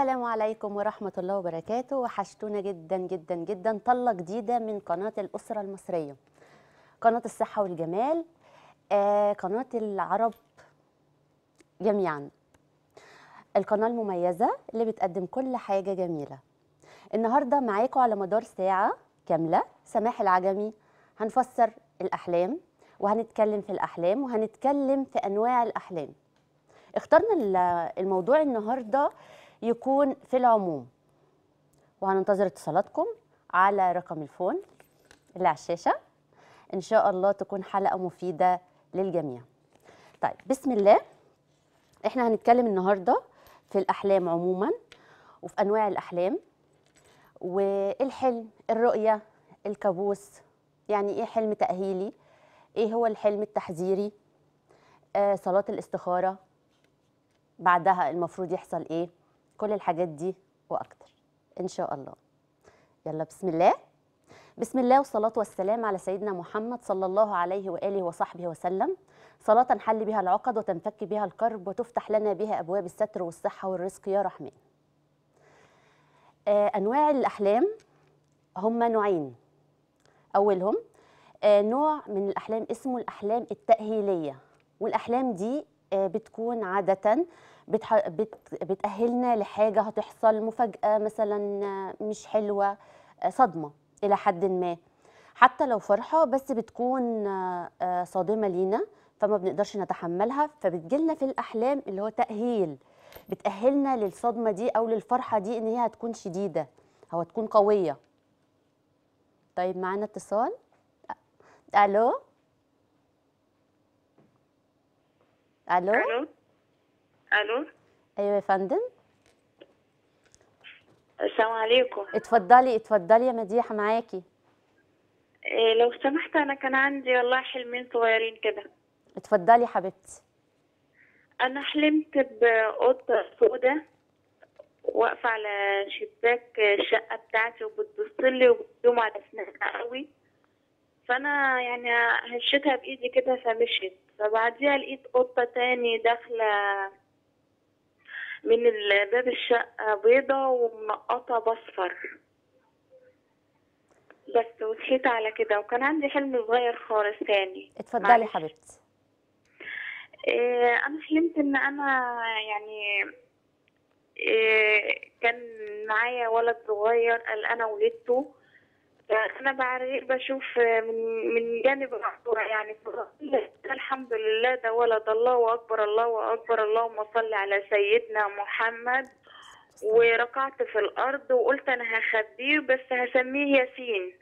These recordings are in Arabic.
السلام عليكم ورحمة الله وبركاته وحشتونا جدا جدا جدا طلة جديدة من قناة الأسرة المصرية قناة الصحة والجمال آه قناة العرب جميعا القناة المميزة اللي بتقدم كل حاجة جميلة النهاردة معاكم على مدار ساعة كاملة سماح العجمي هنفسر الأحلام وهنتكلم في الأحلام وهنتكلم في أنواع الأحلام اخترنا الموضوع النهارده يكون في العموم وهننتظر اتصالاتكم على رقم الفون اللي على الشاشه ان شاء الله تكون حلقه مفيده للجميع طيب بسم الله احنا هنتكلم النهارده في الاحلام عموما وفي انواع الاحلام والحلم الرؤيه الكابوس يعني ايه حلم تاهيلي ايه هو الحلم التحذيري آه صلاه الاستخاره بعدها المفروض يحصل ايه كل الحاجات دي واكتر ان شاء الله يلا بسم الله بسم الله والصلاة والسلام على سيدنا محمد صلى الله عليه وآله وصحبه وسلم صلاة نحل بها العقد وتنفك بها الكرب وتفتح لنا بها أبواب الستر والصحة والرزق يا رحمن آه أنواع الأحلام هم نوعين أولهم آه نوع من الأحلام اسمه الأحلام التأهيلية والأحلام دي آه بتكون عادة بتح... بت... بتأهلنا لحاجة هتحصل مفاجأة مثلا مش حلوة صدمة إلى حد ما حتى لو فرحة بس بتكون آه، صادمة لينا فما بنقدرش نتحملها فبتجيلنا في الأحلام اللي هو تأهيل بتأهلنا للصدمة دي أو للفرحة دي إن هي هتكون شديدة أو هتكون قوية طيب معانا اتصال ألو ألو, ألو. الو ايوه يا فندم السلام عليكم اتفضلي اتفضلي يا مديحه معاكي إيه لو سمحت انا كان عندي والله حلمين صغيرين كده اتفضلي حبيبتي انا حلمت بقطه سودة واقفه على شباك الشقه بتاعتي وبتبص لي وبتدوم على سنانها قوي فانا يعني هشيتها بايدي كده فمشيت فبعديها لقيت قطه تاني داخله من باب الشقة بيضة ومنقطة بصفر بس وصحيت على كده وكان عندي حلم صغير خالص تاني اتفضلي حبيبتي آه، انا حلمت ان انا يعني آه، كان معايا ولد صغير قال انا ولدته انا بعرف بشوف من من جانب يعني الحمد لله ده ولد الله اكبر الله اكبر اللهم صل على سيدنا محمد وركعت في الارض وقلت انا هخبيه بس هسميه ياسين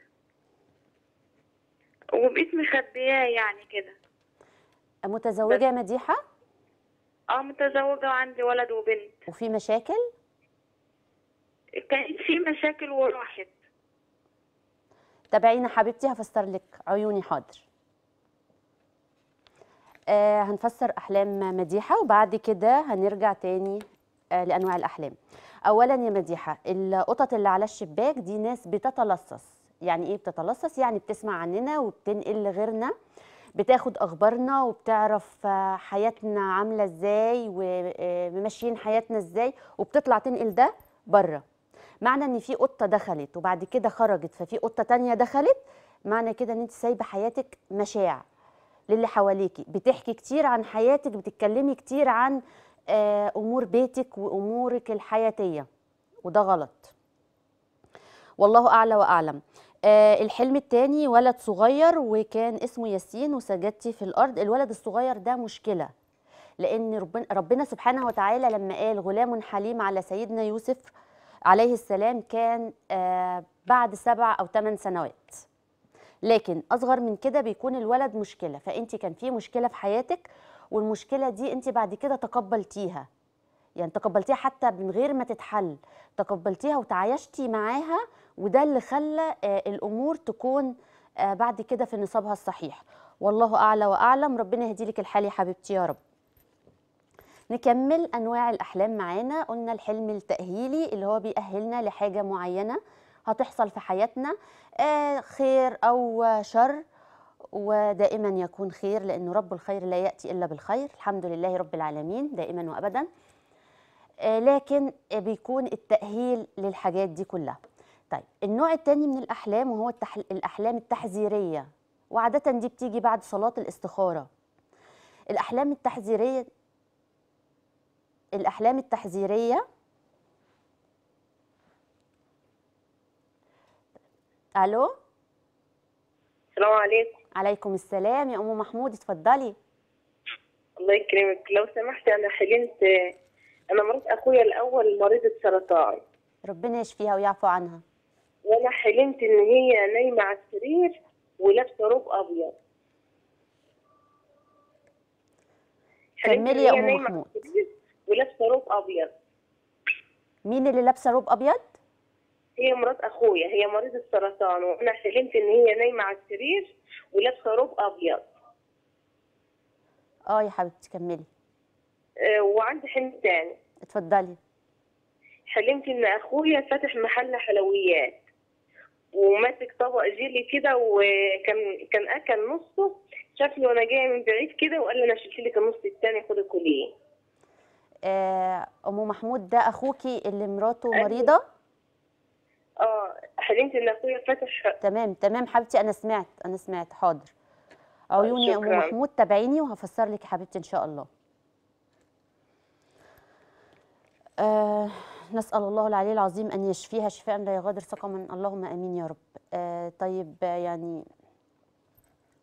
وبقيت مخبياه يعني كده متزوجه مديحه اه متزوجه وعندي ولد وبنت وفي مشاكل كان في مشاكل وراحت تابعينا حبيبتي هفسر لك عيوني حاضر آه، هنفسر احلام مديحه وبعد كده هنرجع تاني آه، لانواع الاحلام اولا يا مديحه القطط اللي على الشباك دي ناس بتتلصص يعني ايه بتتلصص يعني بتسمع عننا وبتنقل لغيرنا بتاخد اخبارنا وبتعرف آه، حياتنا عامله ازاي وماشيين حياتنا ازاي وبتطلع تنقل ده بره معنى ان في قطه دخلت وبعد كده خرجت ففي قطه تانية دخلت معنى كده ان انت سايبه حياتك مشاع للي حواليكي بتحكي كتير عن حياتك بتتكلمي كتير عن آه، امور بيتك وامورك الحياتيه وده غلط والله اعلى واعلم آه الحلم الثاني ولد صغير وكان اسمه ياسين وسجدتي في الارض الولد الصغير ده مشكله لان ربنا, ربنا سبحانه وتعالى لما قال غلام حليم على سيدنا يوسف عليه السلام كان آه، بعد سبع أو ثمان سنوات لكن أصغر من كده بيكون الولد مشكلة فأنت كان في مشكلة في حياتك والمشكلة دي أنت بعد كده تقبلتيها يعني تقبلتيها حتى من غير ما تتحل تقبلتيها وتعايشتي معاها وده اللي خلى آه، الأمور تكون آه، بعد كده في نصابها الصحيح والله أعلى وأعلم ربنا يهدي لك الحال يا حبيبتي يا رب نكمل انواع الاحلام معانا قلنا الحلم التاهيلي اللي هو بيأهلنا لحاجه معينه هتحصل في حياتنا آه، خير او شر ودائما يكون خير لانه رب الخير لا ياتي الا بالخير الحمد لله رب العالمين دائما وابدا آه، لكن بيكون التاهيل للحاجات دي كلها طيب النوع الثاني من الاحلام وهو التحل... الاحلام التحذيريه وعاده دي بتيجي بعد صلاه الاستخاره الأحلام التحذيرية الأحلام التحذيرية ألو السلام عليكم عليكم السلام يا أم محمود اتفضلي الله يكرمك لو سمحتي أنا حلمت أنا مريض أخويا الأول مريضة سرطان ربنا يشفيها ويعفو عنها وأنا حلمت إن هي نايمة على السرير ولابسة روب أبيض كملي يا أم محمود ولابسه روب ابيض مين اللي لابسه روب ابيض؟ هي مرات اخويا هي مريضه سرطان وانا حلمت ان هي نايمه على السرير ولابسه روب ابيض اه يا حبيبتي كملي آه، وعندي حلم تاني اتفضلي حلمت ان اخويا فاتح محل حلويات وماسك طبق جيلي كده وكان كان اكل نصه شافني وانا جايه من بعيد كده وقال لي انا شلت لك النص التاني خدي كليه آه، ام محمود ده اخوكي اللي مراته مريضه اه حلمت ان اخويا فتح تمام تمام حبيبتي انا سمعت انا سمعت حاضر آه، عيوني يا ام محمود تابعيني وهفسر لك حبيبتي ان شاء الله آه نسال الله العلي العظيم ان يشفيها شفاء لا يغادر سقما اللهم امين يا رب آه طيب يعني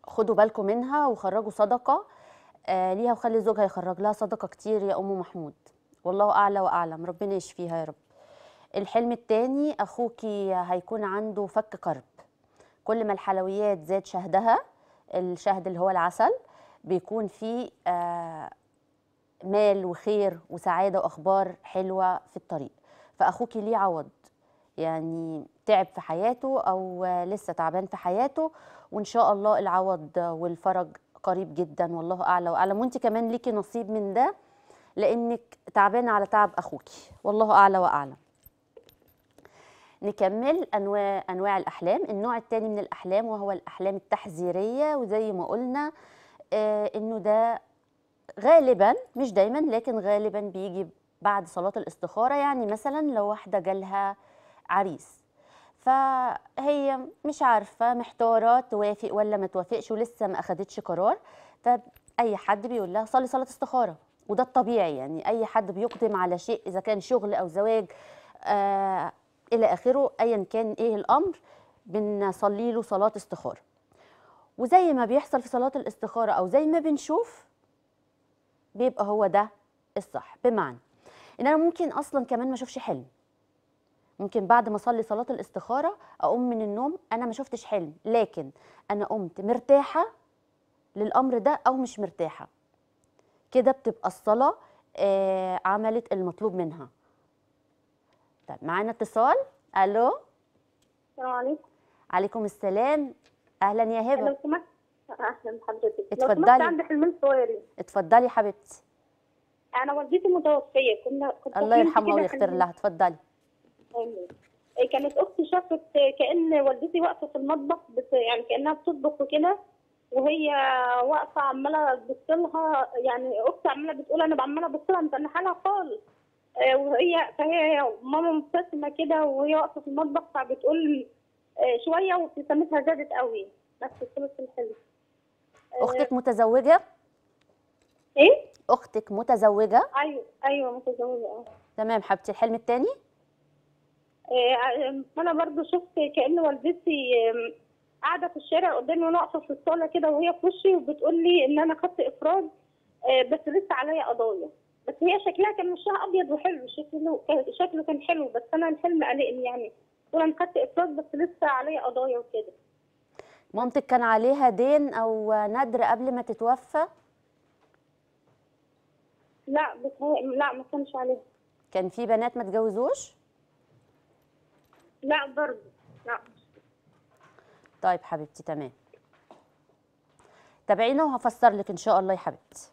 خدوا بالكم منها وخرجوا صدقه آه، ليها وخلي زوجها يخرج لها صدقه كتير يا ام محمود والله اعلى واعلم ربنا يشفيها يا رب الحلم التاني اخوكي هيكون عنده فك كرب كل ما الحلويات زاد شهدها الشهد اللي هو العسل بيكون فيه آه، مال وخير وسعاده واخبار حلوه في الطريق فاخوكي ليه عوض يعني تعب في حياته او لسه تعبان في حياته وان شاء الله العوض والفرج قريب جدا والله اعلى واعلم وانت كمان ليكي نصيب من ده لانك تعبانه على تعب اخوكي والله اعلى واعلم نكمل انواع انواع الاحلام النوع الثاني من الاحلام وهو الاحلام التحذيريه وزي ما قلنا آه انه ده غالبا مش دايما لكن غالبا بيجي بعد صلاه الاستخاره يعني مثلا لو واحده جالها عريس فهي مش عارفة محتارة توافق ولا ما توافقش ولسه ما أخدتش قرار فأي حد بيقول لها صلي صلاة استخارة وده الطبيعي يعني أي حد بيقدم على شيء إذا كان شغل أو زواج آه إلى آخره أيا كان إيه الأمر بنصلي له صلاة استخارة وزي ما بيحصل في صلاة الاستخارة أو زي ما بنشوف بيبقى هو ده الصح بمعنى إن أنا ممكن أصلا كمان ما أشوفش حلم ممكن بعد ما اصلي صلاه الاستخاره اقوم من النوم انا ما شفتش حلم لكن انا قمت مرتاحه للامر ده او مش مرتاحه كده بتبقى الصلاه آه عملت المطلوب منها طيب معانا اتصال الو السلام عليكم عليكم السلام اهلا يا هبه اهلا بحضرتك اتفضلي عندي حلمين صغيرين اتفضلي حبيبتي انا والدتي متوفيه كنا كنت الله يرحمها ويغفر لها اتفضلي إيه، كانت اختي شافت كان والدتي واقفه في المطبخ بت يعني كانها بتطبخ وكده وهي واقفه عماله تبص لها يعني اختي عماله بتقول انا عماله ابص لها متنحه حالها خالص إيه، وهي فهي ماما مبتسمه كده وهي واقفه في المطبخ فبتقول إيه، شويه وابتسامتها زادت قوي بس خلصت الحلو اختك متزوجه؟ ايه؟ اختك متزوجه؟ ايوه ايوه متزوجه اه تمام حبيبتي الحلم الثاني؟ إيه، انا برضو شفت كان والدتي إيه، قاعده في الشارع قدامي وانا واقفه في الصاله كده وهي في وشي وبتقول لي ان انا خدت افراج إيه، بس لسه عليا قضايا بس هي شكلها كان وشها ابيض وحلو شكله شكله كان حلو بس انا الحلم قلقني يعني تقول انا خدت افراج بس لسه عليا قضايا وكده مامتك كان عليها دين او ندر قبل ما تتوفى لا بتهيأ لا ما كانش عليها كان في بنات ما تجوزوش لا برضه لا طيب حبيبتي تمام تابعينا وهفسر لك ان شاء الله يا حبيبتي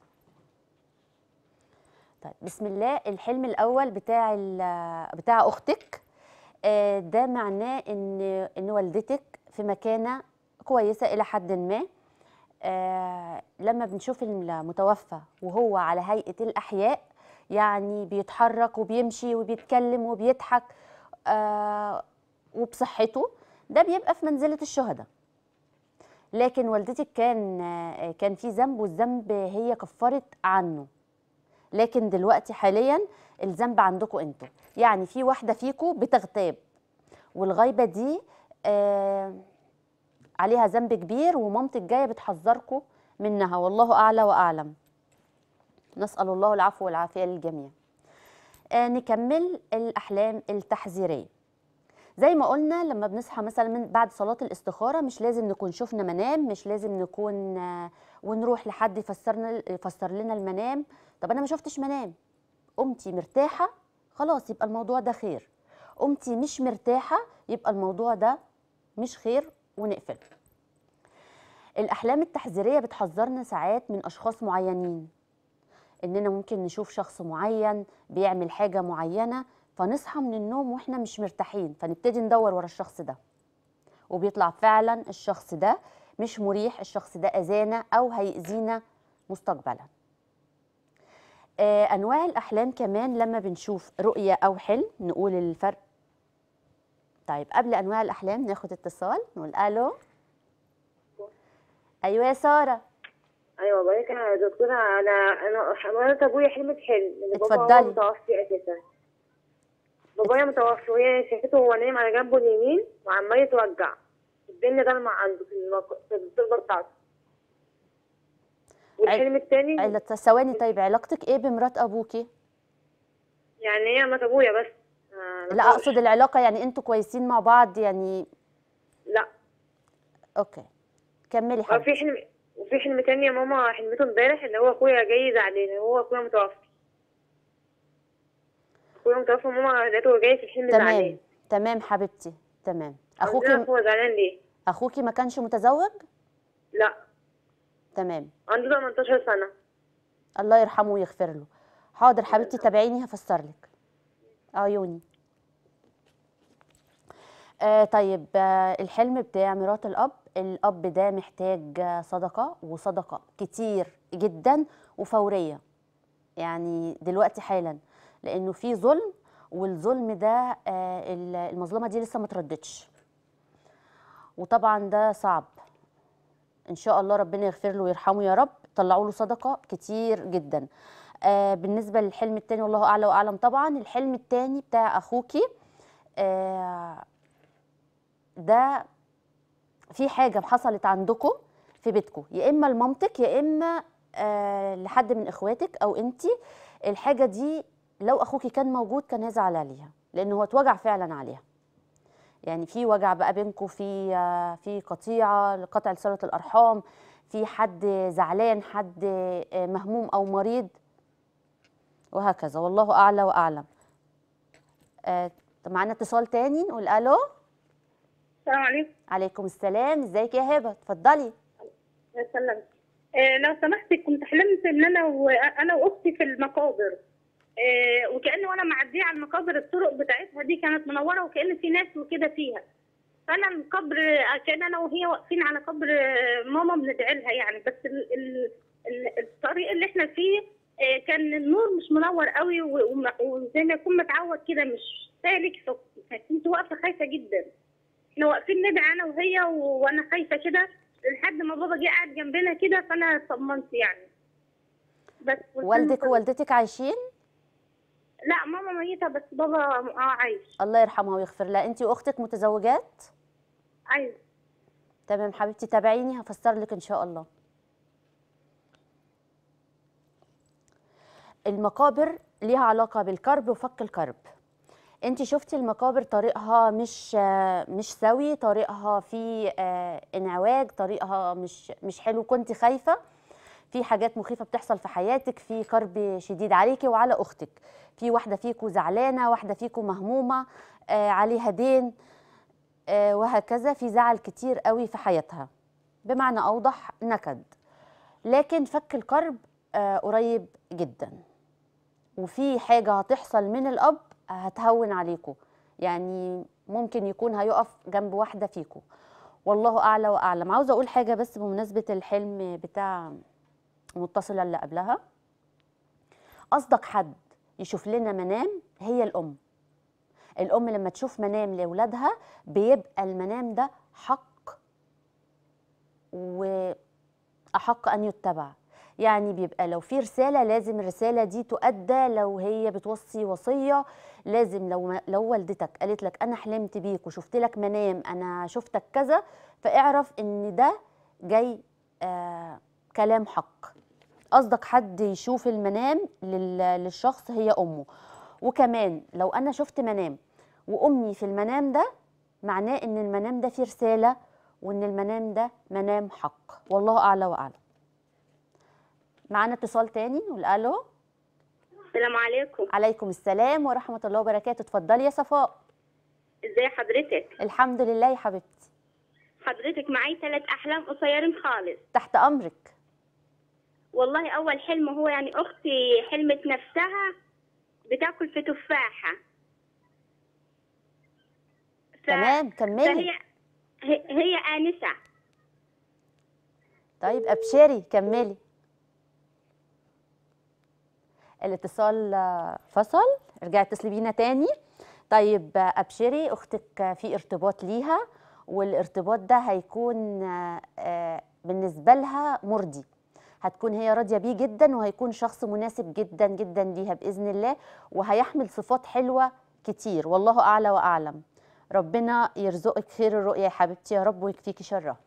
طيب بسم الله الحلم الاول بتاع بتاع اختك آه، ده معناه ان ان والدتك في مكانه كويسه الى حد ما آه، لما بنشوف المتوفى وهو على هيئه الاحياء يعني بيتحرك وبيمشي وبيتكلم وبيضحك آه، وبصحته ده بيبقى في منزله الشهداء لكن والدتك كان كان في ذنب والذنب هي كفرت عنه لكن دلوقتي حاليا الذنب عندكم انتوا يعني في واحده فيكم بتغتاب والغيبه دي آه عليها ذنب كبير ومامتك جايه بتحذركم منها والله اعلى واعلم نسال الله العفو والعافيه للجميع آه نكمل الاحلام التحذيريه زي ما قلنا لما بنصحى مثلا من بعد صلاه الاستخاره مش لازم نكون شفنا منام مش لازم نكون آه، ونروح لحد يفسرنا يفسر لنا المنام طب انا ما شفتش منام قمتي مرتاحه خلاص يبقى الموضوع ده خير قمتي مش مرتاحه يبقى الموضوع ده مش خير ونقفل الأحلام التحذيرية بتحذرنا ساعات من أشخاص معينين إننا ممكن نشوف شخص معين بيعمل حاجة معينة فنصحى من النوم واحنا مش مرتاحين فنبتدي ندور ورا الشخص ده وبيطلع فعلا الشخص ده مش مريح الشخص ده اذانا او هيأذينا مستقبلا آه انواع الاحلام كمان لما بنشوف رؤيه او حلم نقول الفرق طيب قبل انواع الاحلام ناخد اتصال نقول الو ايوه يا ساره ايوه بقى يا دكتوره انا انا حضرتك ابويا حلمت حلم اتفضلي متوفي اساسا بابايا متوفي وهي شافته وهو نايم على جنبه اليمين وعمال يتوجع الدنيا ضلمة عنده في الضربة بتاعته والحلم التاني عل... ثواني طيب علاقتك ايه بمرات ابوكي؟ يعني هي مرات ابويا بس آه لا اقصد العلاقه يعني انتوا كويسين مع بعض يعني لا اوكي كملي حاجه في حلم وفي حلم تاني يا ماما حلمته امبارح اللي هو اخويا جاي زعلان هو اخويا متوفى اخويا متوفى ماما عملته وجاي في الحين تمام زعلان. تمام حبيبتي تمام اخوكي هو زعلان ليه اخوكي ما كانش متزوج لا تمام عنده 18 سنه الله يرحمه ويغفر له حاضر حبيبتي تابعيني هفسر لك عيوني آه،, آه طيب آه الحلم بتاع مرات الاب الاب ده محتاج آه، صدقه وصدقه كتير جدا وفوريه يعني دلوقتي حالا لانه في ظلم والظلم ده آه، المظلومه دي لسه ما ترددش وطبعا ده صعب ان شاء الله ربنا يغفر له ويرحمه يا رب طلعوا له صدقه كتير جدا آه بالنسبه للحلم الثاني والله اعلى واعلم طبعا الحلم الثاني بتاع اخوكي آه ده في حاجه حصلت عندكم في بيتكم يا اما لمامتك يا اما آه لحد من اخواتك او انت الحاجه دي لو اخوكي كان موجود كان هيزعل عليها لان هو اتوجع فعلا عليها يعني في وجع بقى بينكم في في قطيعه لقطع لصله الارحام في حد زعلان حد آه، مهموم او مريض وهكذا والله اعلى واعلم آه، معانا اتصال تاني نقول الو السلام عليكم عليكم السلام ازيك يا هبه اتفضلي يا سلام آه، لو سمحتي كنت حلمت ان انا وانا واختي في المقابر آه، وكان وانا معديه على المقابر الطرق بتاعتها دي كانت منوره وكان في ناس وكده فيها فانا القبر كان انا وهي واقفين على قبر آه، ماما بندعي لها يعني بس ال ال الطريق اللي احنا فيه آه، كان النور مش منور قوي وزي ما يكون متعود كده مش سالك فكنت يعني واقفه خايفه جدا احنا واقفين ندعي انا وهي وانا خايفه كده لحد ما بابا جه قاعد جنبنا كده فانا طمنت يعني بس والدك ووالدتك عايشين؟ لا ماما ميتة بس بابا آه، عايش الله يرحمها ويغفر لها انت واختك متزوجات ايوه تمام حبيبتي تابعيني هفسر لك ان شاء الله المقابر ليها علاقه بالكرب وفك الكرب انت شفتي المقابر طريقها مش مش سوي طريقها في آه، انعواج طريقها مش مش حلو كنت خايفه في حاجات مخيفه بتحصل في حياتك في كرب شديد عليكي وعلى اختك في واحده فيكم زعلانه واحده فيكم مهمومه آه عليها دين آه وهكذا في زعل كتير قوي في حياتها بمعنى اوضح نكد لكن فك الكرب آه قريب جدا وفي حاجه هتحصل من الاب هتهون عليكم يعني ممكن يكون هيقف جنب واحده فيكم والله اعلى واعلم عاوزه اقول حاجه بس بمناسبه الحلم بتاع متصلة اللي قبلها أصدق حد يشوف لنا منام هي الأم الأم لما تشوف منام لأولادها بيبقى المنام ده حق وأحق أن يتبع يعني بيبقى لو في رسالة لازم الرسالة دي تؤدى لو هي بتوصي وصية لازم لو لو والدتك قالت لك أنا حلمت بيك وشفت لك منام أنا شفتك كذا فاعرف إن ده جاي آه كلام حق قصدك حد يشوف المنام للشخص هي امه وكمان لو انا شفت منام وامي في المنام ده معناه ان المنام ده فيه رساله وان المنام ده منام حق والله اعلى واعلى معانا اتصال تاني والالو السلام عليكم عليكم السلام ورحمه الله وبركاته اتفضلي يا صفاء ازي حضرتك الحمد لله يا حبيبتي حضرتك معايا ثلاث احلام قصيرين خالص تحت امرك والله أول حلم هو يعني أختي حلمت نفسها بتاكل في تفاحة ف... تمام كملي فهي هي, هي آنسة طيب أبشري كملي الاتصال فصل ارجعي اتصلي بينا تاني طيب ابشري اختك في ارتباط ليها والارتباط ده هيكون آه، بالنسبه لها مرضي هتكون هي راضيه بيه جدا وهيكون شخص مناسب جدا جدا ليها باذن الله وهيحمل صفات حلوه كتير والله اعلى واعلم ربنا يرزقك خير الرؤيا يا حبيبتي يا رب ويكفيكي شرها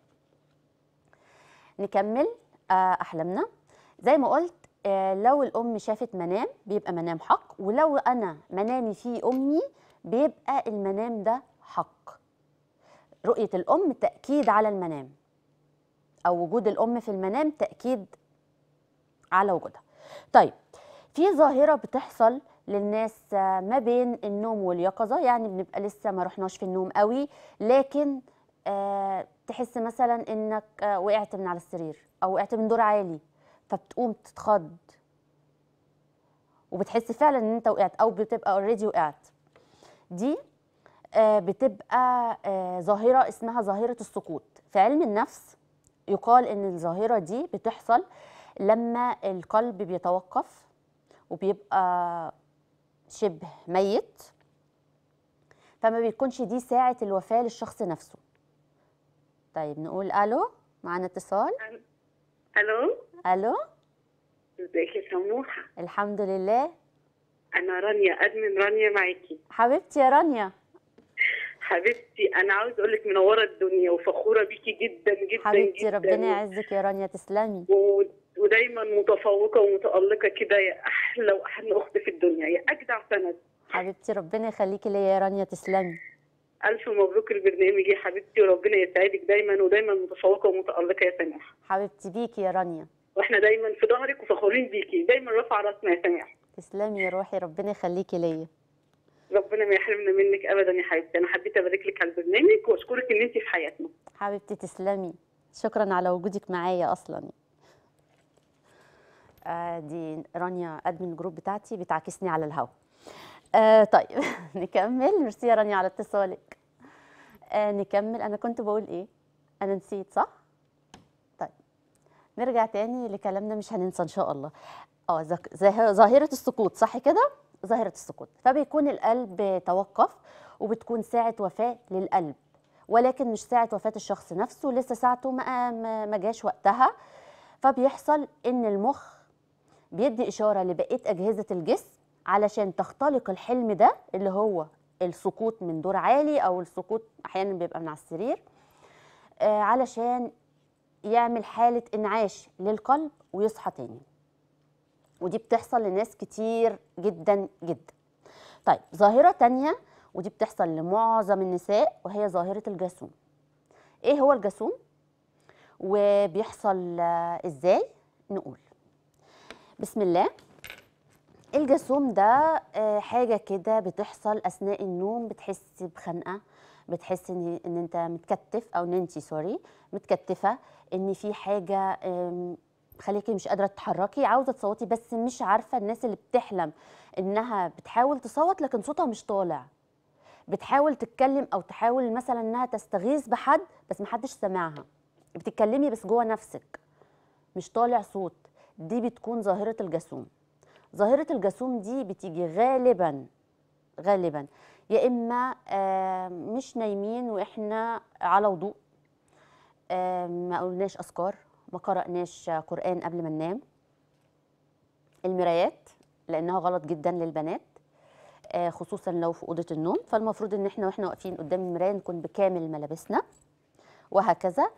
نكمل آه، احلامنا زي ما قلت آه، لو الام شافت منام بيبقى منام حق ولو انا منامي فيه امي بيبقى المنام ده حق رؤيه الام تاكيد على المنام او وجود الام في المنام تاكيد على وجودها طيب في ظاهره بتحصل للناس ما بين النوم واليقظه يعني بنبقى لسه ما رحناش في النوم قوي لكن آه، تحس مثلا انك آه، وقعت من على السرير او وقعت من دور عالي فبتقوم تتخض وبتحس فعلا ان انت وقعت او بتبقى اوريدي وقعت دي آه، بتبقى ظاهره اسمها ظاهره السقوط في علم النفس يقال ان الظاهره دي بتحصل لما القلب بيتوقف وبيبقى شبه ميت فما بيكونش دي ساعة الوفاة للشخص نفسه طيب نقول ألو معانا اتصال ألو ألو ازيك يا سموحة الحمد لله أنا رانيا أدمن رانيا معاكي حبيبتي يا رانيا حبيبتي انا عاوز اقول لك منوره الدنيا وفخوره بيكي جدا جدا حبيبتي جدا. ربنا يعزك يا رانيا تسلمي ودايما متفوقه ومتالقه كده يا احلى واحلى اخت في الدنيا يا اجدع سند حبيبتي ربنا يخليكي ليا يا رانيا تسلمي الف مبروك البرنامج يا حبيبتي وربنا يسعدك دايما ودايما متفوقه ومتالقه يا سماح حبيبتي بيكي يا رانيا واحنا دايما في ظهرك وفخورين بيكي دايما رافعه راسنا يا سماح تسلمي يا روحي ربنا يخليكي ليا ربنا ما يحرمنا منك ابدا يا حبيبتي انا حبيت ابارك لك على البرنامج واشكرك ان انت في حياتنا حبيبتي تسلمي شكرا على وجودك معايا اصلا آه، دي رانيا ادمن جروب بتاعتي بتعاكسني على الهوا آه طيب نكمل ميرسي يا رانيا على اتصالك آه نكمل انا كنت بقول ايه انا نسيت صح طيب نرجع تاني لكلامنا مش هننسى ان شاء الله اه ظاهره السقوط صح كده ظاهره السقوط فبيكون القلب توقف وبتكون ساعه وفاه للقلب ولكن مش ساعه وفاه الشخص نفسه لسه ساعته ما جاش وقتها فبيحصل ان المخ بيدي إشارة لبقية أجهزة الجسم علشان تختلق الحلم ده اللي هو السقوط من دور عالي أو السقوط أحيانا بيبقى من على السرير آه علشان يعمل حالة انعاش للقلب ويصحى تاني ودي بتحصل لناس كتير جدا جدا طيب ظاهرة تانية ودي بتحصل لمعظم النساء وهي ظاهرة الجاسوم ايه هو الجاسوم وبيحصل آه، ازاي نقول بسم الله الجاسوم ده آه، حاجة كده بتحصل أثناء النوم بتحس بخنقة بتحس إن, إن أنت متكتف أو إن أنت سوري متكتفة إن في حاجة خليكي مش قادرة تتحركي عاوزة تصوتي بس مش عارفة الناس اللي بتحلم إنها بتحاول تصوت لكن صوتها مش طالع بتحاول تتكلم أو تحاول مثلا إنها تستغيث بحد بس محدش سامعها بتتكلمي بس جوه نفسك مش طالع صوت دي بتكون ظاهرة الجاسوم ظاهرة الجاسوم دي بتيجي غالبا غالبا يا إما مش نايمين وإحنا على وضوء ما قلناش أذكار ما قرأناش قرآن قبل ما ننام المرايات لأنها غلط جدا للبنات آه، خصوصا لو في اوضه النوم فالمفروض ان احنا واحنا واقفين قدام المرايه نكون بكامل ملابسنا وهكذا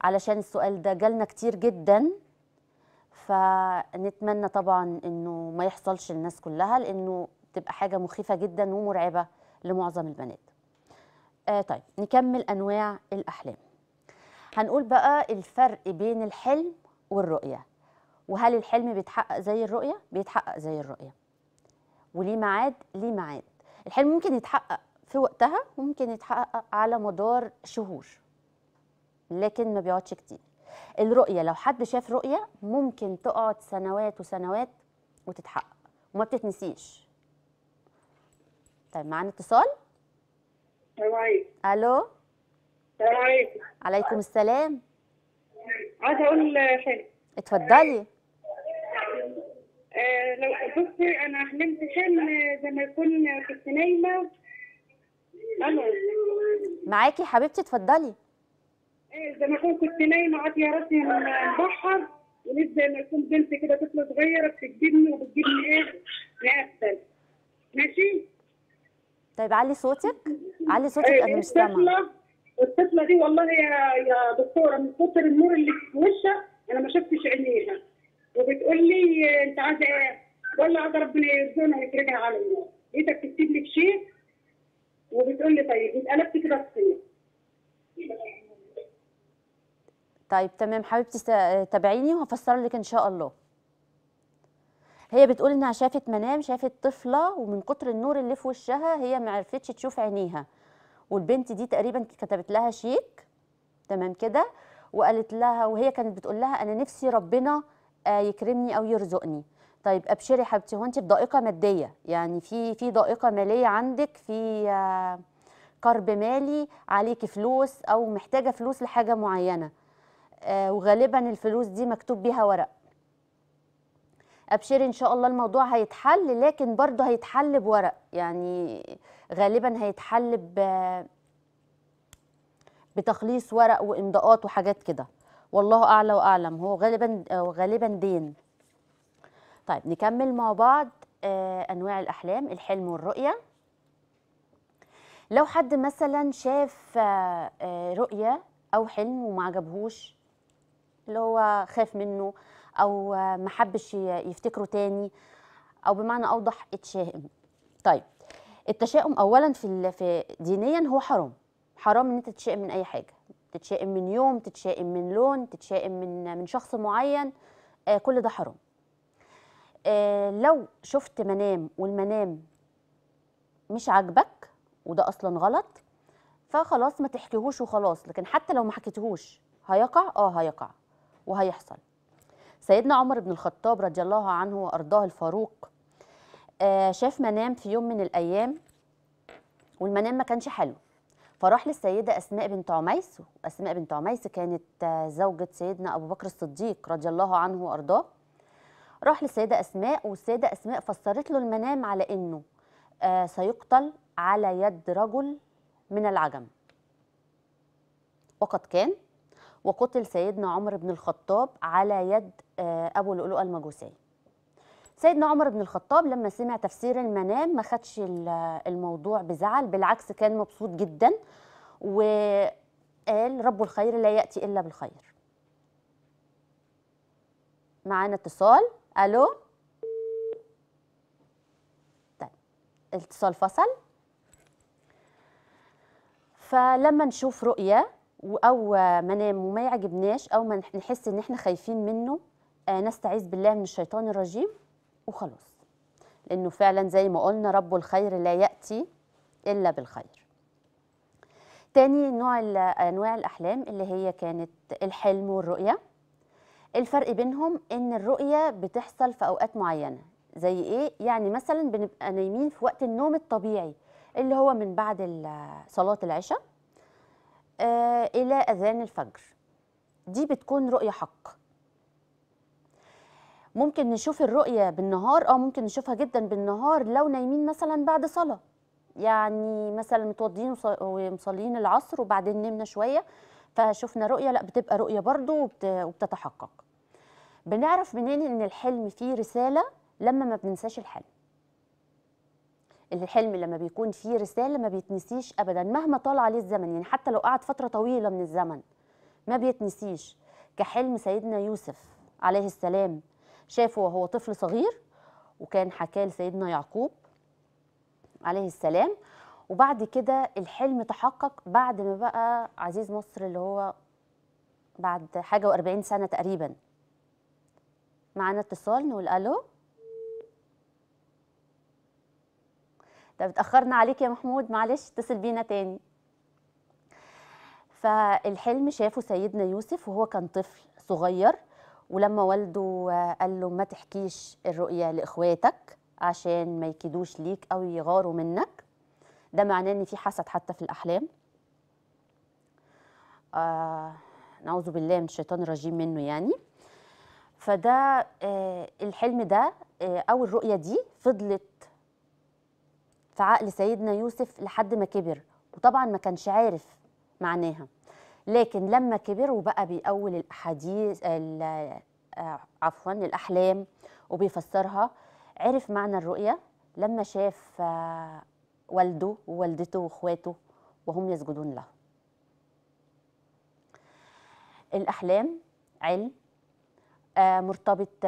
علشان السؤال ده جالنا كتير جدا فنتمنى طبعا انه ما يحصلش للناس كلها لانه تبقى حاجه مخيفه جدا ومرعبه لمعظم البنات آه طيب نكمل انواع الاحلام هنقول بقى الفرق بين الحلم والرؤيه وهل الحلم بيتحقق زي الرؤيه بيتحقق زي الرؤيه وليه ميعاد ليه ميعاد الحلم ممكن يتحقق في وقتها ممكن يتحقق على مدار شهور لكن ما بيقعدش كتير الرؤية لو حد شاف رؤية ممكن تقعد سنوات وسنوات وتتحقق وما بتتنسيش طيب معانا اتصال الو السلام عليكم عليكم السلام عايزه اقول حاجه اتفضلي آه لو بصي انا حلمت حلم زي ما كنت نايمه الو معاكي حبيبتي اتفضلي إيه، زي ما اكون كنت نايمه عاطيه راسي من البحر ونبدا ما يكون بنت كده طفله صغيره بتجيبني وبتجيبني ايه نقفل ماشي طيب علي صوتك علي صوتك إيه، انا مش سامعه الطفله دي والله يا يا دكتوره من كتر النور اللي في وشها انا ما شفتش عينيها وبتقول لي انت عايزه ايه؟ لها عايزه ربنا يرزقنا ويكرهها على النور ايدك بتكتب لك شيء وبتقول لي طيب اتقلبت كده الصين طيب تمام حبيبتي تابعيني وهفسر لك ان شاء الله هي بتقول انها شافت منام شافت طفله ومن كتر النور اللي في وشها هي ما عرفتش تشوف عينيها والبنت دي تقريبا كتبت لها شيك تمام كده وقالت لها وهي كانت بتقول لها انا نفسي ربنا آه، يكرمني او يرزقني طيب ابشري حبيبتي هو انت بضائقه ماديه يعني في في ضائقه ماليه عندك في آه، كرب مالي عليكي فلوس او محتاجه فلوس لحاجه معينه آه، وغالبا الفلوس دي مكتوب بيها ورق ابشري ان شاء الله الموضوع هيتحل لكن برضه هيتحل بورق يعني غالبا هيتحل بتخليص ورق وامضاءات وحاجات كده والله اعلى واعلم هو غالبا آه، غالبا دين طيب نكمل مع بعض آه، انواع الاحلام الحلم والرؤيه لو حد مثلا شاف رؤيه او حلم وما عجبهوش اللي هو خاف منه او ما حبش يفتكره تاني او بمعنى اوضح اتشائم طيب التشاؤم اولا في في دينيا هو حرام حرام ان انت تتشائم من اي حاجه تتشائم من يوم تتشائم من لون تتشائم من من شخص معين آه كل ده حرام آه لو شفت منام والمنام مش عاجبك وده اصلا غلط فخلاص ما تحكيهوش وخلاص لكن حتى لو ما حكيتهوش هيقع اه هيقع وهيحصل سيدنا عمر بن الخطاب رضي الله عنه وأرضاه الفاروق آه، شاف منام في يوم من الأيام والمنام ما كانش حلو فراح للسيدة أسماء بنت عميس وأسماء بنت عميس كانت زوجة سيدنا أبو بكر الصديق رضي الله عنه وأرضاه راح للسيدة أسماء والسيدة أسماء فسرت له المنام على إنه آه، سيقتل على يد رجل من العجم وقد كان وقتل سيدنا عمر بن الخطاب على يد آه، أبو لؤلؤة المجوسي سيدنا عمر بن الخطاب لما سمع تفسير المنام ما خدش الموضوع بزعل بالعكس كان مبسوط جدا وقال رب الخير لا يأتي إلا بالخير معانا اتصال ألو طيب الاتصال فصل فلما نشوف رؤية او منام وما يعجبناش او ما نحس ان احنا خايفين منه آه، نستعيذ بالله من الشيطان الرجيم وخلاص لانه فعلا زي ما قلنا رب الخير لا ياتي الا بالخير تاني نوع انواع الاحلام اللي هي كانت الحلم والرؤيه الفرق بينهم ان الرؤيه بتحصل في اوقات معينه زي ايه يعني مثلا بنبقى نايمين في وقت النوم الطبيعي اللي هو من بعد صلاه العشاء آه، إلى أذان الفجر دي بتكون رؤية حق ممكن نشوف الرؤية بالنهار اه ممكن نشوفها جدا بالنهار لو نايمين مثلا بعد صلاة يعني مثلا متوضين ومصلين العصر وبعدين نمنا شوية فشفنا رؤية لا بتبقى رؤية برضو وبتتحقق بنعرف منين ان الحلم فيه رسالة لما ما بننساش الحلم الحلم لما بيكون فيه رساله ما بيتنسيش ابدا مهما طال عليه الزمن يعني حتى لو قعد فتره طويله من الزمن ما بيتنسيش كحلم سيدنا يوسف عليه السلام شافه وهو طفل صغير وكان حكاه لسيدنا يعقوب عليه السلام وبعد كده الحلم تحقق بعد ما بقى عزيز مصر اللي هو بعد حاجه و40 سنه تقريبا معانا اتصال نقول الو طب اتاخرنا عليك يا محمود معلش اتصل بينا تاني فالحلم شافه سيدنا يوسف وهو كان طفل صغير ولما والده قال له ما تحكيش الرؤية لإخواتك عشان ما يكيدوش ليك أو يغاروا منك ده معناه إن في حسد حتى في الأحلام آه نعوذ بالله من الشيطان الرجيم منه يعني فده آه الحلم ده آه أو الرؤية دي فضلت في عقل سيدنا يوسف لحد ما كبر وطبعا ما كانش عارف معناها لكن لما كبر وبقى بيأول الأحاديث آه، عفوا الأحلام وبيفسرها عرف معنى الرؤية لما شاف آه، والده ووالدته واخواته وهم يسجدون له الأحلام علم آه، مرتبط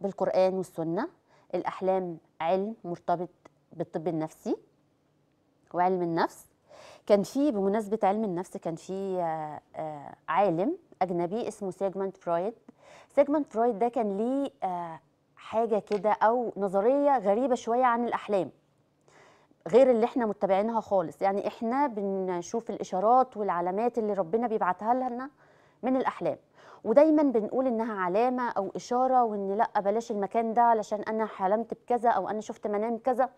بالقرآن والسنة الأحلام علم مرتبط بالطب النفسي وعلم النفس كان في بمناسبة علم النفس كان في آه، آه، عالم أجنبي اسمه سيجمنت فرويد سيجمنت فرويد ده كان ليه آه، حاجة كده أو نظرية غريبة شوية عن الأحلام غير اللي احنا متبعينها خالص يعني احنا بنشوف الإشارات والعلامات اللي ربنا بيبعتها لنا من الأحلام ودايما بنقول انها علامه او اشاره وان لا بلاش المكان ده علشان انا حلمت بكذا او انا شفت منام كذا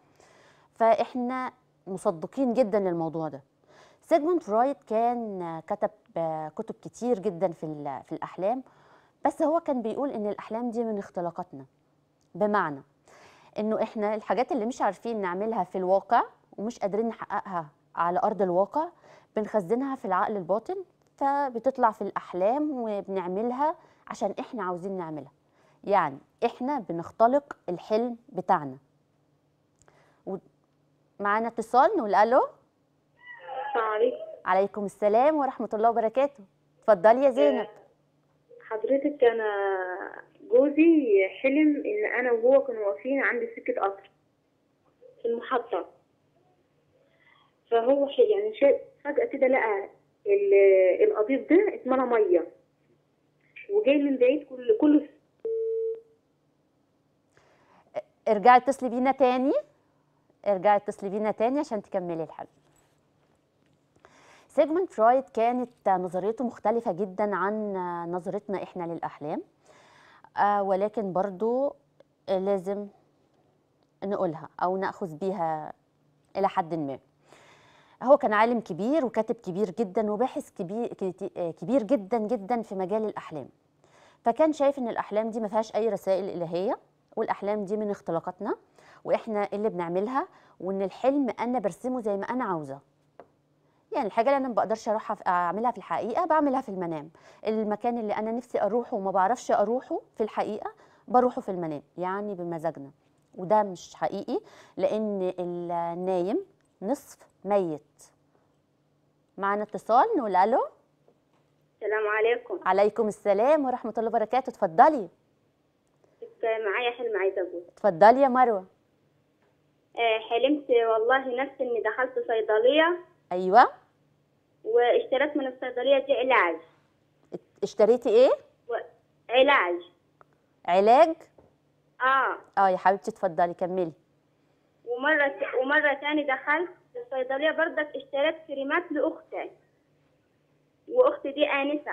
فاحنا مصدقين جدا للموضوع ده سيجموند فرويد كان كتب كتب كتير جدا في في الاحلام بس هو كان بيقول ان الاحلام دي من اختلاقاتنا بمعنى انه احنا الحاجات اللي مش عارفين نعملها في الواقع ومش قادرين نحققها على ارض الواقع بنخزنها في العقل الباطن حتى بتطلع في الأحلام وبنعملها عشان إحنا عاوزين نعملها يعني إحنا بنختلق الحلم بتاعنا معانا اتصال نقول ألو عليكم عليكم السلام ورحمة الله وبركاته اتفضلي يا زينب حضرتك أنا جوزي حلم إن أنا وهو كنا واقفين عند سكة قطر في المحطة فهو يعني شيء فجأة كده لقى القضيب ده اتملى ميه وجاي من بعيد كل كل ارجعي اتصلي بينا تاني ارجعي اتصلي بينا تاني عشان تكملي الحل سيجمنت فرويد كانت نظريته مختلفة جدا عن نظرتنا احنا للأحلام آه، ولكن برضو لازم نقولها أو نأخذ بيها إلى حد ما هو كان عالم كبير وكاتب كبير جدا وباحث كبير آه، كبير جدا جدا في مجال الاحلام فكان شايف ان الاحلام دي ما فيهاش اي رسائل الهيه والاحلام دي من اختلاقاتنا واحنا إيه اللي بنعملها وان الحلم انا برسمه زي ما انا عاوزه يعني الحاجه اللي انا ما بقدرش اروح اعملها في الحقيقه بعملها في المنام المكان اللي انا نفسي اروحه وما بعرفش اروحه في الحقيقه بروحه في المنام يعني بمزاجنا وده مش حقيقي لان النايم نصف ميت معنا اتصال نقول الو السلام عليكم عليكم السلام ورحمه الله وبركاته اتفضلي معايا حلم عايزه اقول اتفضلي يا مروه آه، حلمت والله نفسي اني دخلت صيدليه ايوه واشتريت من الصيدليه دي علاج اشتريتي ايه و... علاج علاج اه اه يا حبيبتي اتفضلي كملي ومره ومره تاني دخلت الصيدلية برضك اشترت كريمات لأختي وأختي دي آنسة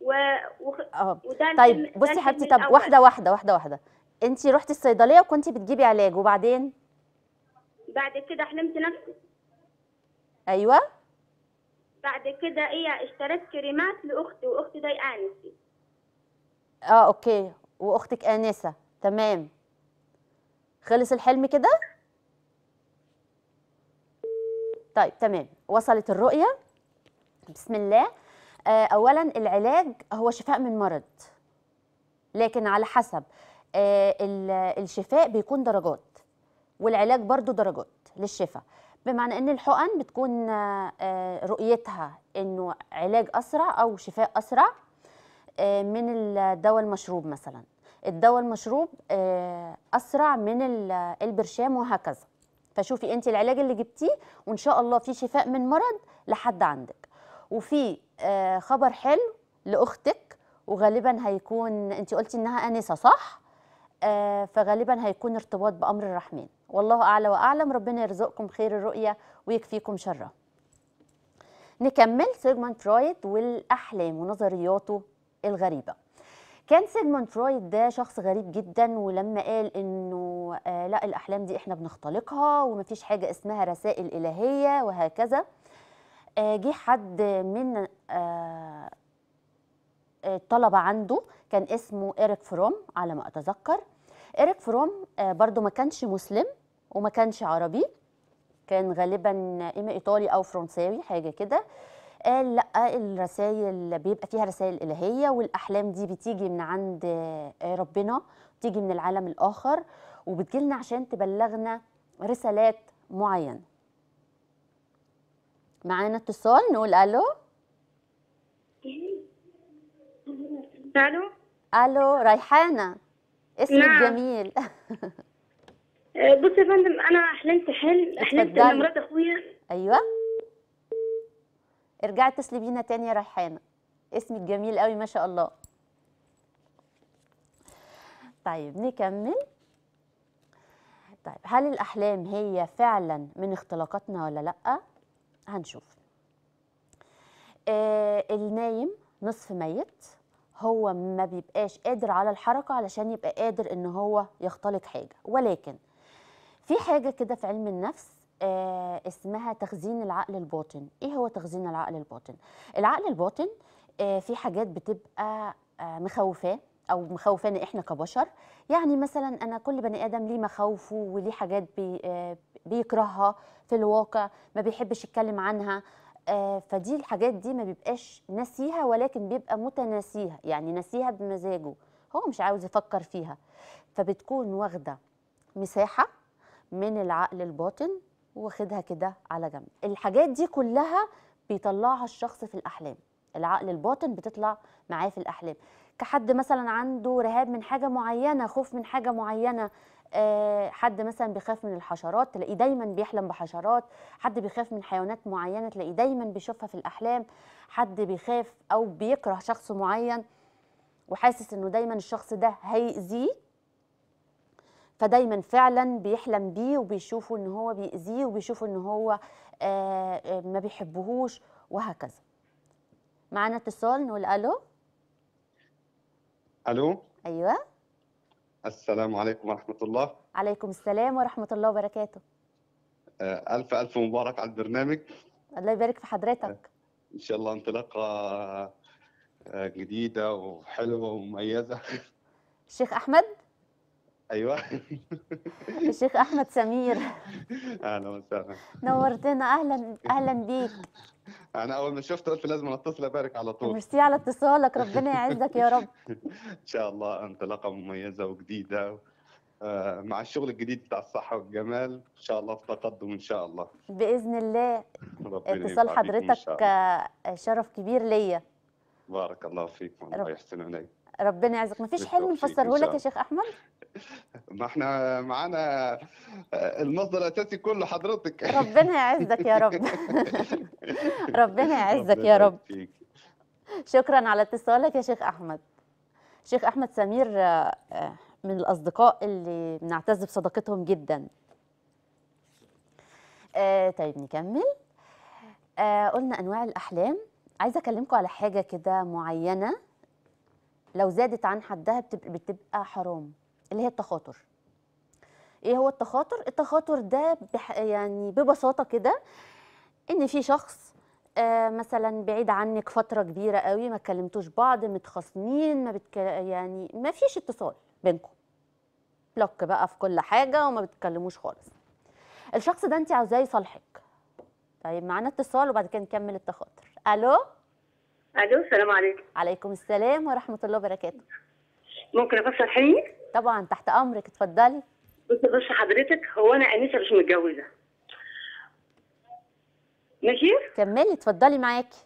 و... و... آه. وده طيب بصي حبيبتي طب واحدة واحدة واحدة واحدة انت رحتي الصيدلية وكنت بتجيبي علاج وبعدين بعد كده حلمت نفسي ايوه بعد كده ايه اشتريت كريمات لاختي واختي دي آنسة اه اوكي واختك آنسة تمام خلص الحلم كده طيب تمام وصلت الرؤية بسم الله آه، أولا العلاج هو شفاء من مرض لكن على حسب آه، الشفاء بيكون درجات والعلاج برضو درجات للشفاء بمعنى ان الحقن بتكون آه، رؤيتها انه علاج اسرع او شفاء اسرع من الدواء المشروب مثلا الدواء المشروب آه، اسرع من البرشام وهكذا فشوفي انت العلاج اللي جبتيه وان شاء الله في شفاء من مرض لحد عندك وفي آه، خبر حلو لاختك وغالبا هيكون انت قلتي انها انسه صح آه، فغالبا هيكون ارتباط بامر الرحمن والله اعلى واعلم ربنا يرزقكم خير الرؤيه ويكفيكم شرها نكمل سيجموند فرويد والاحلام ونظرياته الغريبه كان سيجموند فرويد ده شخص غريب جدا ولما قال انه آه لا الاحلام دي احنا بنختلقها ومفيش حاجه اسمها رسائل الهيه وهكذا آه جه حد من آه, آه، الطلبه عنده كان اسمه إيريك فروم على ما اتذكر إيريك فروم آه برضو ما كانش مسلم وما كانش عربي كان غالبا اما ايطالي او فرنساوي حاجه كده آه قال لا الرسائل بيبقى فيها رسائل إلهية والأحلام دي بتيجي من عند آه، ربنا بتيجي من العالم الآخر وبتجيلنا عشان تبلغنا رسالات معينة معانا اتصال نقول ألو ألو ألو ريحانة اسمك نعم. جميل آه، بص يا فندم انا حلمت حلم حلمت ان مرات اخويا ايوه ارجعي اتصلي بينا تاني يا ريحانه اسمك جميل قوي ما شاء الله طيب نكمل طيب هل الأحلام هي فعلا من اختلاقاتنا ولا لأ؟ هنشوف آه النايم نصف ميت هو ما بيبقاش قادر على الحركة علشان يبقى قادر إن هو يختلق حاجة ولكن في حاجة كده في علم النفس آه، اسمها تخزين العقل الباطن ايه هو تخزين العقل الباطن العقل الباطن آه، في حاجات بتبقى آه، مخوفاه او مخوفانا احنا كبشر يعني مثلا انا كل بني ادم ليه مخاوفه وليه حاجات بيكرهها في الواقع ما بيحبش يتكلم عنها فدي الحاجات دي ما بيبقاش ناسيها ولكن بيبقى متناسيها يعني ناسيها بمزاجه هو مش عاوز يفكر فيها فبتكون واخده مساحه من العقل الباطن واخدها كده على جنب الحاجات دي كلها بيطلعها الشخص في الأحلام العقل الباطن بتطلع معاه في الأحلام كحد مثلا عنده رهاب من حاجة معينة خوف من حاجة معينة آه، حد مثلا بيخاف من الحشرات تلاقيه دايما بيحلم بحشرات حد بيخاف من حيوانات معينة تلاقيه دايما بيشوفها في الأحلام حد بيخاف أو بيكره شخص معين وحاسس انه دايما الشخص ده هيأذيه فدايما فعلا بيحلم بيه وبيشوفه ان هو بيأذيه وبيشوفه ان هو آه، آه، ما بيحبهوش وهكذا معانا اتصال نقول الو الو ايوه السلام عليكم ورحمه الله عليكم السلام ورحمه الله وبركاته آه، الف الف مبارك على البرنامج الله يبارك في حضرتك ان شاء الله انطلاقه جديده وحلوه ومميزه الشيخ احمد ايوه الشيخ احمد سمير اهلا وسهلا نورتنا اهلا اهلا بيك انا اول ما شفت قلت لازم اتصل ابارك على طول ميرسي على اتصالك ربنا يعزك يا رب ان شاء الله انطلاقه مميزه وجديده آه، مع الشغل الجديد بتاع الصحة والجمال إن شاء الله في تقدم إن شاء الله بإذن الله اتصال حضرتك آه، شرف كبير ليا بارك الله فيك والله يحسن عليك ربنا يعزك مفيش حلم نفسره لك يا شيخ أحمد ما احنا معانا المصدر الاساسي كله حضرتك ربنا يعزك يا رب ربنا يعزك يا رب شكرا على اتصالك يا شيخ احمد شيخ احمد سمير آه، من الاصدقاء اللي بنعتز بصداقتهم جدا آه طيب نكمل آه قلنا انواع الاحلام عايزه اكلمكم على حاجه كده معينه لو زادت عن حدها بتبقى, بتبقى حرام اللي هي التخاطر ايه هو التخاطر التخاطر ده بح يعني ببساطه كده ان في شخص آه مثلا بعيد عنك فتره كبيره قوي ما كلمتوش بعض متخاصمين ما بتك... يعني ما فيش اتصال بينكم بلوك بقى في كل حاجه وما بتكلموش خالص الشخص ده انت عاوزاه يصالحك طيب معانا اتصال وبعد كده نكمل التخاطر الو الو السلام عليكم عليكم السلام ورحمه الله وبركاته ممكن افسر حقيقي طبعا تحت امرك اتفضلي بصي بص حضرتك هو انا انسه مش متجوزه ماشي كملي اتفضلي معاكي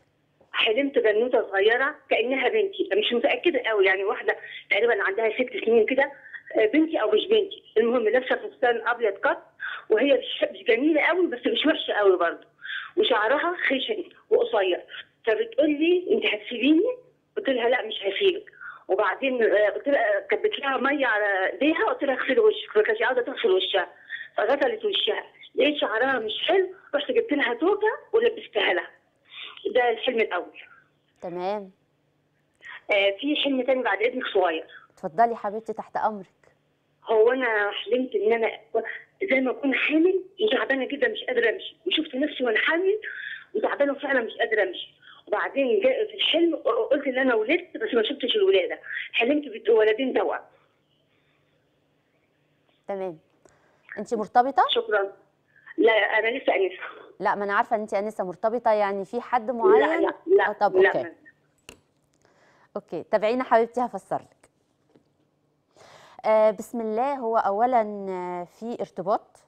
حلمت بنوته صغيره كانها بنتي مش متاكده قوي يعني واحده تقريبا عندها ست سنين كده آه، بنتي او مش بنتي المهم لابسه فستان ابيض قط وهي مش جميله قوي بس مش وحشه قوي برضه وشعرها خشن وقصير فبتقول لي انت هتسيبيني قلت لها لا مش هسيبك وبعدين آه، قلت لها كبت لها ميه على ايديها قلت لها اغسلي وشك فكانت عاوزه تغسل وشها فغسلت وشها لقيت شعرها مش حلو رحت جبت لها توكه ولبستها لها ده الحلم الاول تمام آه في حلم تاني بعد اذنك صغير اتفضلي حبيبتي تحت امرك هو انا حلمت ان انا زي ما اكون حامل وتعبانه جدا مش قادره امشي وشفت نفسي وانا حامل وتعبانه وفعلا مش قادره امشي بعدين جاء في الحلم قلت ان انا ولدت بس ما شفتش الولاده حلمت بولدين دواء تمام انت مرتبطه شكرا لا انا لسه انسه لا ما انا عارفه ان انت انسه مرتبطه يعني في حد معين لا لا لا آه، طب لا اوكي لا. اوكي تابعينا حبيبتي هفسر لك آه بسم الله هو اولا آه، في ارتباط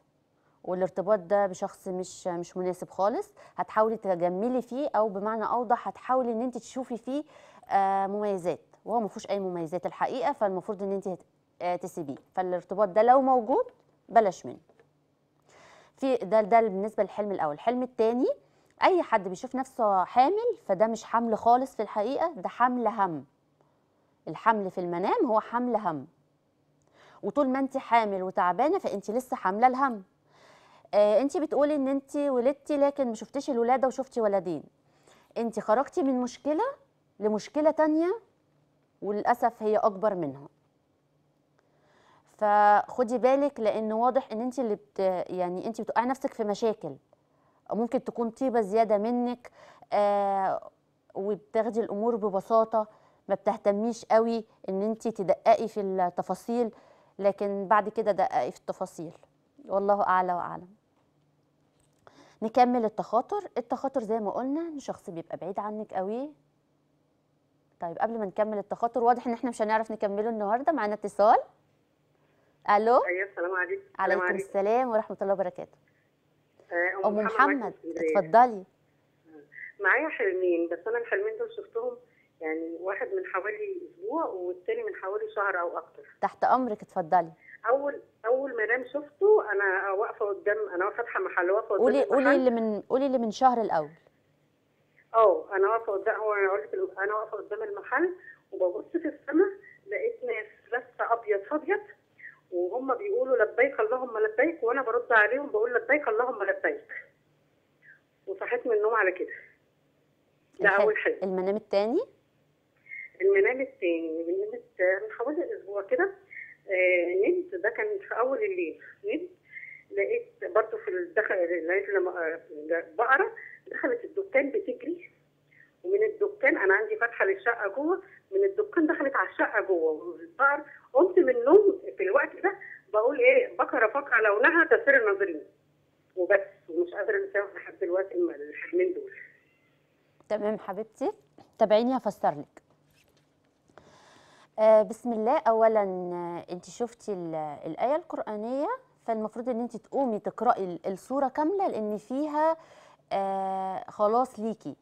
والارتباط ده بشخص مش مش مناسب خالص هتحاولي تجملي فيه او بمعنى اوضح هتحاولي ان انت تشوفي فيه آه، مميزات وهو ما فيهوش اي مميزات الحقيقه فالمفروض ان انت آه، تسيبيه فالارتباط ده لو موجود بلاش منه في ده ده بالنسبه للحلم الاول الحلم الثاني اي حد بيشوف نفسه حامل فده مش حمل خالص في الحقيقه ده حمل هم الحمل في المنام هو حمل هم وطول ما انت حامل وتعبانه فانت لسه حامله الهم آه انت بتقولي ان انت ولدتي لكن ما شفتيش الولاده وشفتي ولدين انت خرجتي من مشكله لمشكله تانية وللاسف هي اكبر منها فخدي بالك لان واضح ان انت اللي بت يعني انت بتوقعي نفسك في مشاكل ممكن تكون طيبه زياده منك آه وبتاخدي الامور ببساطه ما بتهتميش قوي ان انت تدققي في التفاصيل لكن بعد كده دققي في التفاصيل والله اعلى واعلم نكمل التخاطر التخاطر زي ما قلنا ان شخص بيبقى بعيد عنك قوي طيب قبل ما نكمل التخاطر واضح ان احنا مش هنعرف نكمله النهارده معانا اتصال الو ايوه السلام عليكم عليكم عليك. السلام ورحمه الله وبركاته آه، ام محمد, محمد. اتفضلي آه، معايا حلمين بس انا الحلمين دول شفتهم يعني واحد من حوالي اسبوع والثاني من حوالي شهر او اكتر تحت امرك اتفضلي اول اول مدام شفته انا واقفه قدام انا فاتحه محل واقفه قدام قولي قولي اللي من قولي اللي من شهر الاول اه انا واقفه قدام هو انا قلت انا واقفه قدام المحل وببص في السماء لقيت ناس لابسه ابيض ابيض وهم بيقولوا لبيك اللهم لبيك وانا برد عليهم بقول لبيك اللهم لبيك وصحيت من النوم على كده ده اول حاجه المنام الثاني المنام الثاني من حوالي اسبوع كده آه، نمت ده كان في اول الليل نمت لقيت برضه في دخل لقيت لما آه، بقره دخلت الدكان بتجري ومن الدكان انا عندي فتحه للشقه جوه من الدكان دخلت على الشقه جوه والبقر قمت من النوم في الوقت ده بقول ايه بكره فقع لونها تسير الناظرين وبس ومش قادره انساهم لحد دلوقتي الحجمين دول تمام حبيبتي تابعيني هفسر لك آه، بسم الله اولا آه، انت شفتي الايه القرانيه فالمفروض ان انت تقومي تقراي السوره كامله لان فيها آه، خلاص ليكي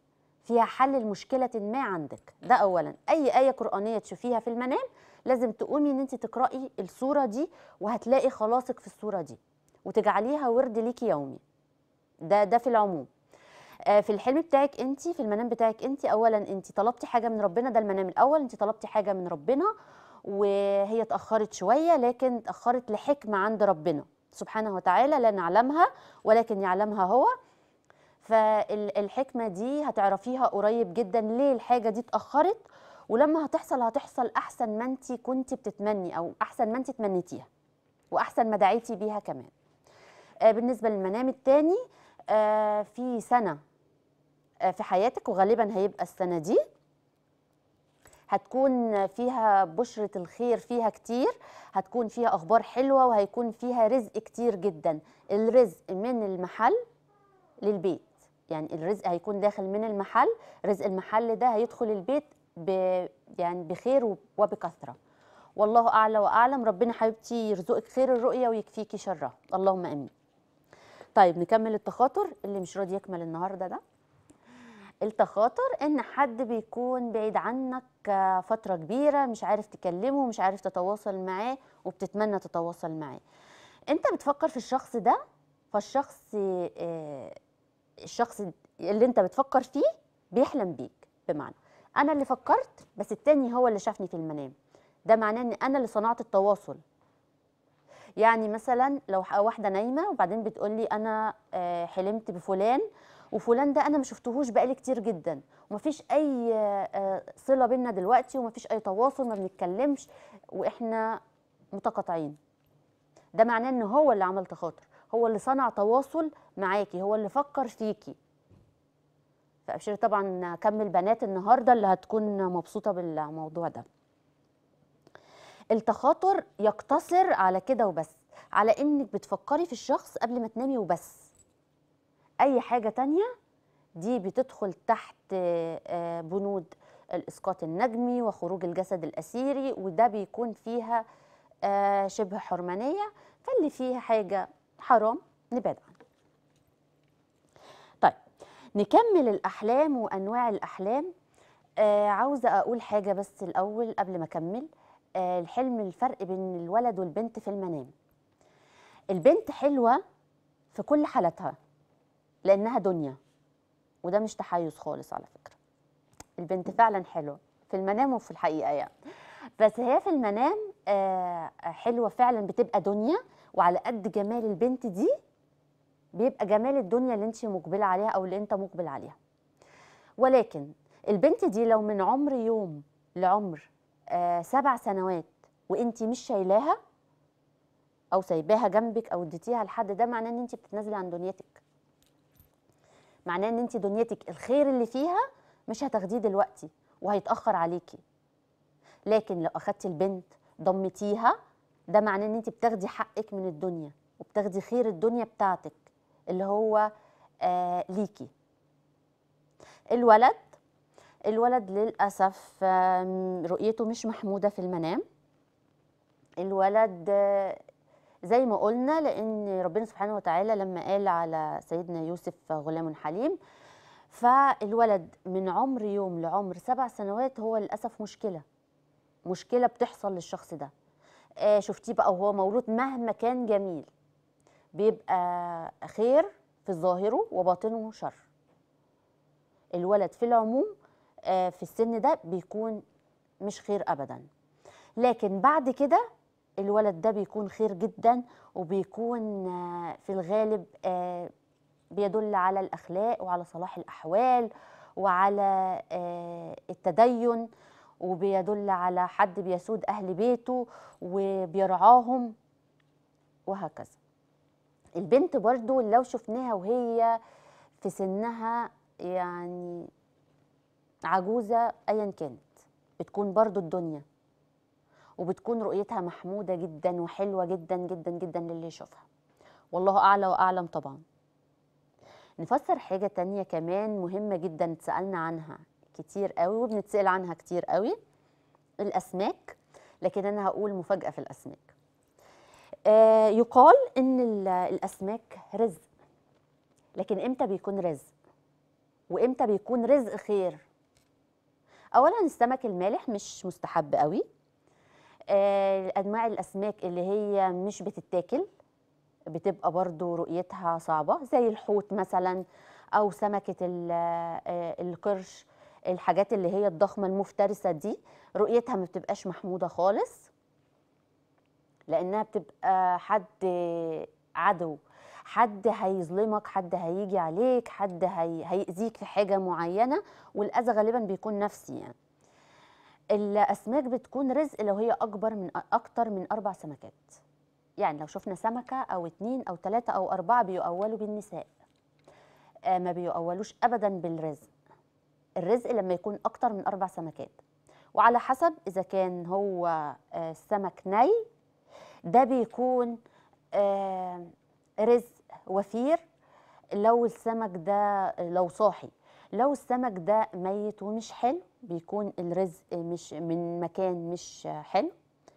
فيها حل لمشكله ما عندك ده اولا اي ايه قرانيه تشوفيها في المنام لازم تقومي ان انت تقراي السوره دي وهتلاقي خلاصك في السوره دي وتجعليها ورد ليكي يومي ده ده في العموم آه، في الحلم بتاعك انت في المنام بتاعك انت اولا انت طلبتي حاجه من ربنا ده المنام الاول انت طلبتي حاجه من ربنا وهي اتاخرت شويه لكن اتاخرت لحكمه عند ربنا سبحانه وتعالى لا نعلمها ولكن يعلمها هو فالحكمه دي هتعرفيها قريب جدا ليه الحاجه دي اتاخرت ولما هتحصل هتحصل احسن ما انت كنت بتتمني او احسن ما انت تمنيتيها واحسن ما دعيتي بيها كمان آه، بالنسبه للمنام الثاني آه، في سنه في حياتك وغالبا هيبقى السنه دي هتكون فيها بشرة الخير فيها كتير هتكون فيها أخبار حلوة وهيكون فيها رزق كتير جدا الرزق من المحل للبيت يعني الرزق هيكون داخل من المحل رزق المحل ده هيدخل البيت ب يعني بخير وبكثرة والله أعلى وأعلم ربنا حبيبتي يرزقك خير الرؤية ويكفيكي شرها اللهم أمين طيب نكمل التخاطر اللي مش راضي يكمل النهاردة ده التخاطر ان حد بيكون بعيد عنك فتره كبيره مش عارف تكلمه مش عارف تتواصل معاه وبتتمنى تتواصل معاه انت بتفكر في الشخص ده فالشخص آه، الشخص اللي انت بتفكر فيه بيحلم بيك بمعنى انا اللي فكرت بس التاني هو اللي شافني في المنام ده معناه ان انا اللي صنعت التواصل يعني مثلا لو واحده نايمه وبعدين بتقول لي انا آه، حلمت بفلان وفلان ده انا ما شفتهوش بقالي كتير جدا ومفيش اي آه، صله بينا دلوقتي ومفيش اي تواصل ما بنتكلمش واحنا متقاطعين ده معناه ان هو اللي عمل تخاطر هو اللي صنع تواصل معاكي هو اللي فكر فيكي فابشري طبعا كمل بنات النهارده اللي هتكون مبسوطه بالموضوع ده التخاطر يقتصر على كده وبس على انك بتفكري في الشخص قبل ما تنامي وبس اي حاجه تانية دي بتدخل تحت آه، بنود الاسقاط النجمي وخروج الجسد الاسيري وده بيكون فيها آه، شبه حرمانيه فاللي فيها حاجه حرام نبعد عنها طيب نكمل الاحلام وانواع الاحلام آه، عاوزه اقول حاجه بس الاول قبل ما اكمل الحلم الفرق بين الولد والبنت في المنام البنت حلوه في كل حالاتها لانها دنيا وده مش تحيز خالص على فكره البنت فعلا حلوه في المنام وفي الحقيقه يعني بس هي في المنام آه، حلوه فعلا بتبقى دنيا وعلى قد جمال البنت دي بيبقى جمال الدنيا اللي انت مقبله عليها او اللي انت مقبل عليها ولكن البنت دي لو من عمر يوم لعمر آه، سبع سنوات وانت مش شايلاها او سايباها جنبك او اديتيها لحد ده معناه ان انت بتتنازلي عن دنيتك معناه ان انت دنيتك الخير اللي فيها مش هتاخديه دلوقتي وهيتاخر عليكي لكن لو اخدتي البنت ضمتيها ده معناه ان انت بتاخدي حقك من الدنيا وبتاخدي خير الدنيا بتاعتك اللي هو آه ليكي الولد الولد للأسف رؤيته مش محمودة في المنام الولد آه، زي ما قلنا لأن ربنا سبحانه وتعالى لما قال على سيدنا يوسف غلام حليم فالولد من عمر يوم لعمر سبع سنوات هو للأسف مشكلة مشكلة بتحصل للشخص ده آه، شفتيه بقى وهو مولود مهما كان جميل بيبقى خير في ظاهره وباطنه شر الولد في العموم آه، في السن ده بيكون مش خير أبدا لكن بعد كده الولد ده بيكون خير جدا وبيكون آه، في الغالب آه، بيدل على الأخلاق وعلى صلاح الأحوال وعلى آه، التدين وبيدل على حد بيسود أهل بيته وبيرعاهم وهكذا البنت برضو لو شفناها وهي في سنها يعني عجوزة أيا كانت بتكون برضو الدنيا وبتكون رؤيتها محمودة جدا وحلوة جدا جدا جدا للي يشوفها والله أعلى وأعلم طبعا نفسر حاجة تانية كمان مهمة جدا اتسألنا عنها كتير قوي وبنتسأل عنها كتير قوي الأسماك لكن أنا هقول مفاجأة في الأسماك آه يقال إن الأسماك رزق لكن إمتى بيكون رزق وإمتى بيكون رزق خير أولا السمك المالح مش مستحب قوي آه، انواع الاسماك اللي هي مش بتتاكل بتبقى برضو رؤيتها صعبه زي الحوت مثلا او سمكه آه، القرش الحاجات اللي هي الضخمه المفترسه دي رؤيتها ما بتبقاش محموده خالص لانها بتبقى حد عدو حد هيظلمك حد هيجي عليك حد هيأذيك في حاجه معينه والاذى غالبا بيكون نفسي يعني الاسماك بتكون رزق لو هي اكبر من اكتر من اربع سمكات يعني لو شفنا سمكه او اتنين او تلاته او اربعه بيؤولوا بالنساء آه ما بيؤولوش ابدا بالرزق الرزق لما يكون اكتر من اربع سمكات وعلى حسب اذا كان هو آه سمك ني ده بيكون آه رزق وفير لو السمك ده لو صاحي لو السمك ده ميت ومش حلو بيكون الرزق مش من مكان مش حلو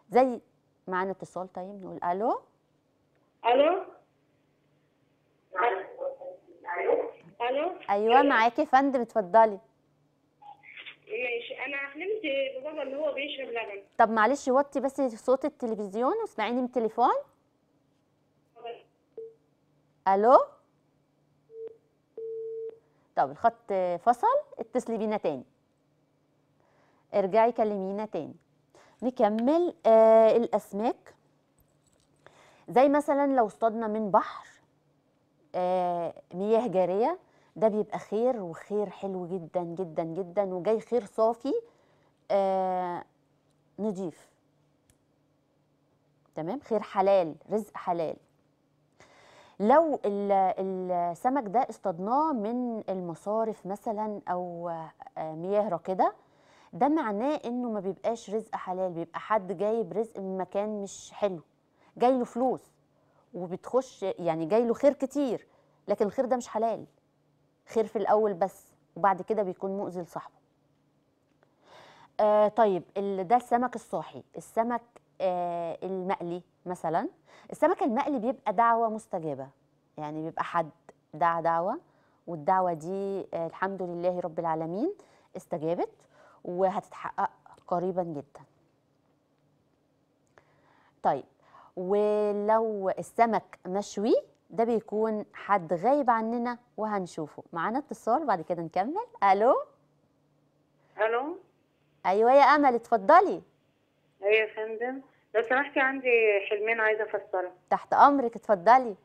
زي معانا اتصال طيب نقول الو الو الو ايوه, أيوة. معاكي يا فندم اتفضلي ماشي انا حلمت ببابا ان هو بيشرب لبن طب معلش وطي بس صوت التلفزيون واسمعيني من التليفون الو طب الخط فصل اتصلي بينا تاني ارجعي كلمينا تاني نكمل آه الاسماك زي مثلا لو اصطادنا من بحر آه مياه جاريه ده بيبقى خير وخير حلو جدا جدا جدا وجاي خير صافي آه نضيف تمام خير حلال رزق حلال لو السمك ده اصطادناه من المصارف مثلا او آه، مياه راكده ده معناه انه ما بيبقاش رزق حلال بيبقى حد جايب رزق من مكان مش حلو جاي له فلوس وبتخش يعني جاي له خير كتير لكن الخير ده مش حلال خير في الاول بس وبعد كده بيكون مؤذي لصاحبه آه طيب ده السمك الصاحي السمك آه، المقلي مثلا السمك المقلي بيبقى دعوه مستجابه يعني بيبقى حد دعا دعوه والدعوه دي آه، الحمد لله رب العالمين استجابت وهتتحقق قريبا جدا طيب ولو السمك مشوي ده بيكون حد غايب عننا وهنشوفه معانا اتصال بعد كده نكمل الو الو ايوه يا امل اتفضلي ايه يا فندم لو سمحتي عندي حلمين عايزه افسرهم تحت امرك اتفضلي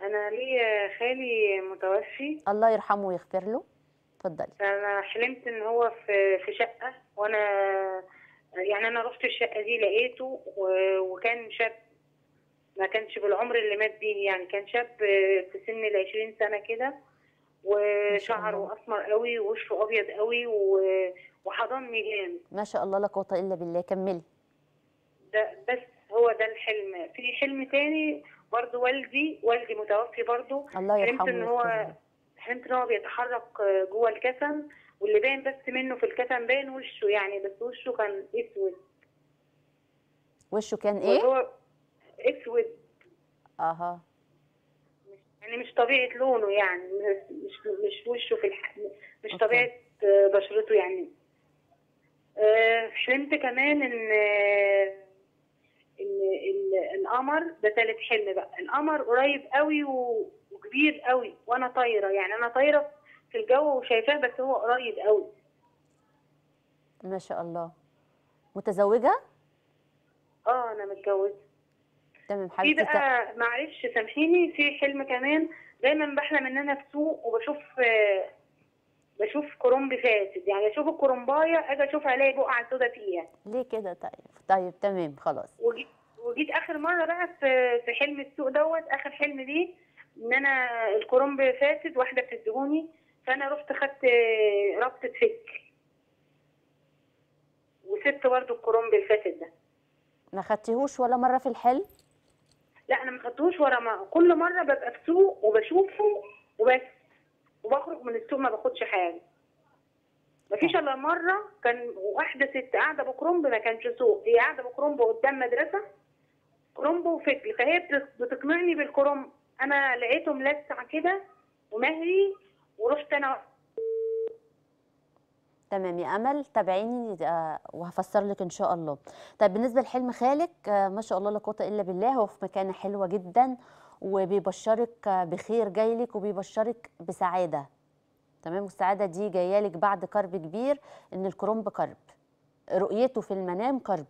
انا لي خالي متوفي الله يرحمه ويغفر له اتفضلي انا حلمت ان هو في في شقه وانا يعني انا رحت الشقه دي لقيته وكان شاب ما كانش بالعمر اللي مات بيه يعني كان شاب في سن ال 20 سنه كده وشعره اسمر قوي ووشه ابيض قوي وحضني جامد ما شاء الله لا قوه الا بالله كملي ده بس هو ده الحلم في حلم تاني برضو والدي والدي متوفي برضو الله يرحمه حلمت ان هو حلمت ان هو بيتحرك جوه الكفن واللي باين بس منه في الكفن باين وشه يعني بس وشه كان اسود وشه كان ايه؟ هو اسود اها يعني مش طبيعه لونه يعني مش مش وشه في الح... مش أوكي. طبيعه بشرته يعني آه، حلمت كمان ان ان القمر ده ثالث حلم بقى القمر قريب قوي وكبير قوي وانا طايره يعني انا طايره في الجو وشايفاه بس هو قريب قوي ما شاء الله متزوجه اه انا متجوزه تمام حبيبتي في بقى معلش سامحيني في حلم كمان دايما بحلم ان انا في سوق وبشوف بشوف كرنب فاسد يعني اشوف الكرنبايه اجي اشوف الاقي بقعه سودا فيها ليه كده طيب طيب تمام خلاص وجيت اخر مره بقى في في حلم السوق دوت اخر حلم دي ان انا الكرنب فاسد واحده بتدهوني فانا رحت خدت ربطه فك وسبت برضه الكرنب الفاسد ده ما خدتيهوش ولا مره في الحلم لا انا ما خدتهوش ورا ما كل مره ببقى في سوق وبشوفه وبس وبخرج من السوق ما باخدش حاجه مفيش اه. الا مره كان واحده ست قاعده بكرومب ما كانش سوق هي قاعده بكرومب قدام مدرسه كرومب وفجل فهي بتقنعني بالكرومب انا لقيته ملسع كده ومهري ورحت انا تمام يا امل تابعيني آه، وهفسر لك ان شاء الله طيب بالنسبه لحلم خالك آه، ما شاء الله لا قوه الا بالله هو في مكانه حلوه جدا وبيبشرك بخير جاي لك وبيبشرك بسعاده تمام والسعاده دي جايه لك بعد كرب كبير ان الكرنب كرب رؤيته في المنام كرب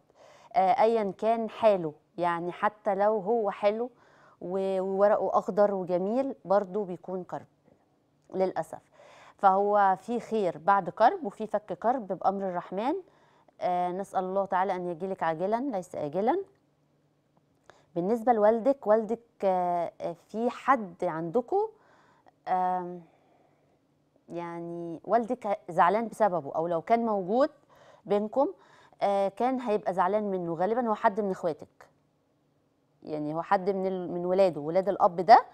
آه ايا كان حاله يعني حتى لو هو حلو وورقه اخضر وجميل برضه بيكون كرب للاسف فهو في خير بعد كرب وفي فك كرب بامر الرحمن آه نسال الله تعالى ان يجيلك عاجلا ليس اجلا بالنسبه لوالدك والدك آه، في حد عندكم يعني والدك زعلان بسببه او لو كان موجود بينكم آه، كان هيبقى زعلان منه غالبا هو حد من اخواتك يعني هو حد من من ولاده ولاد الاب ده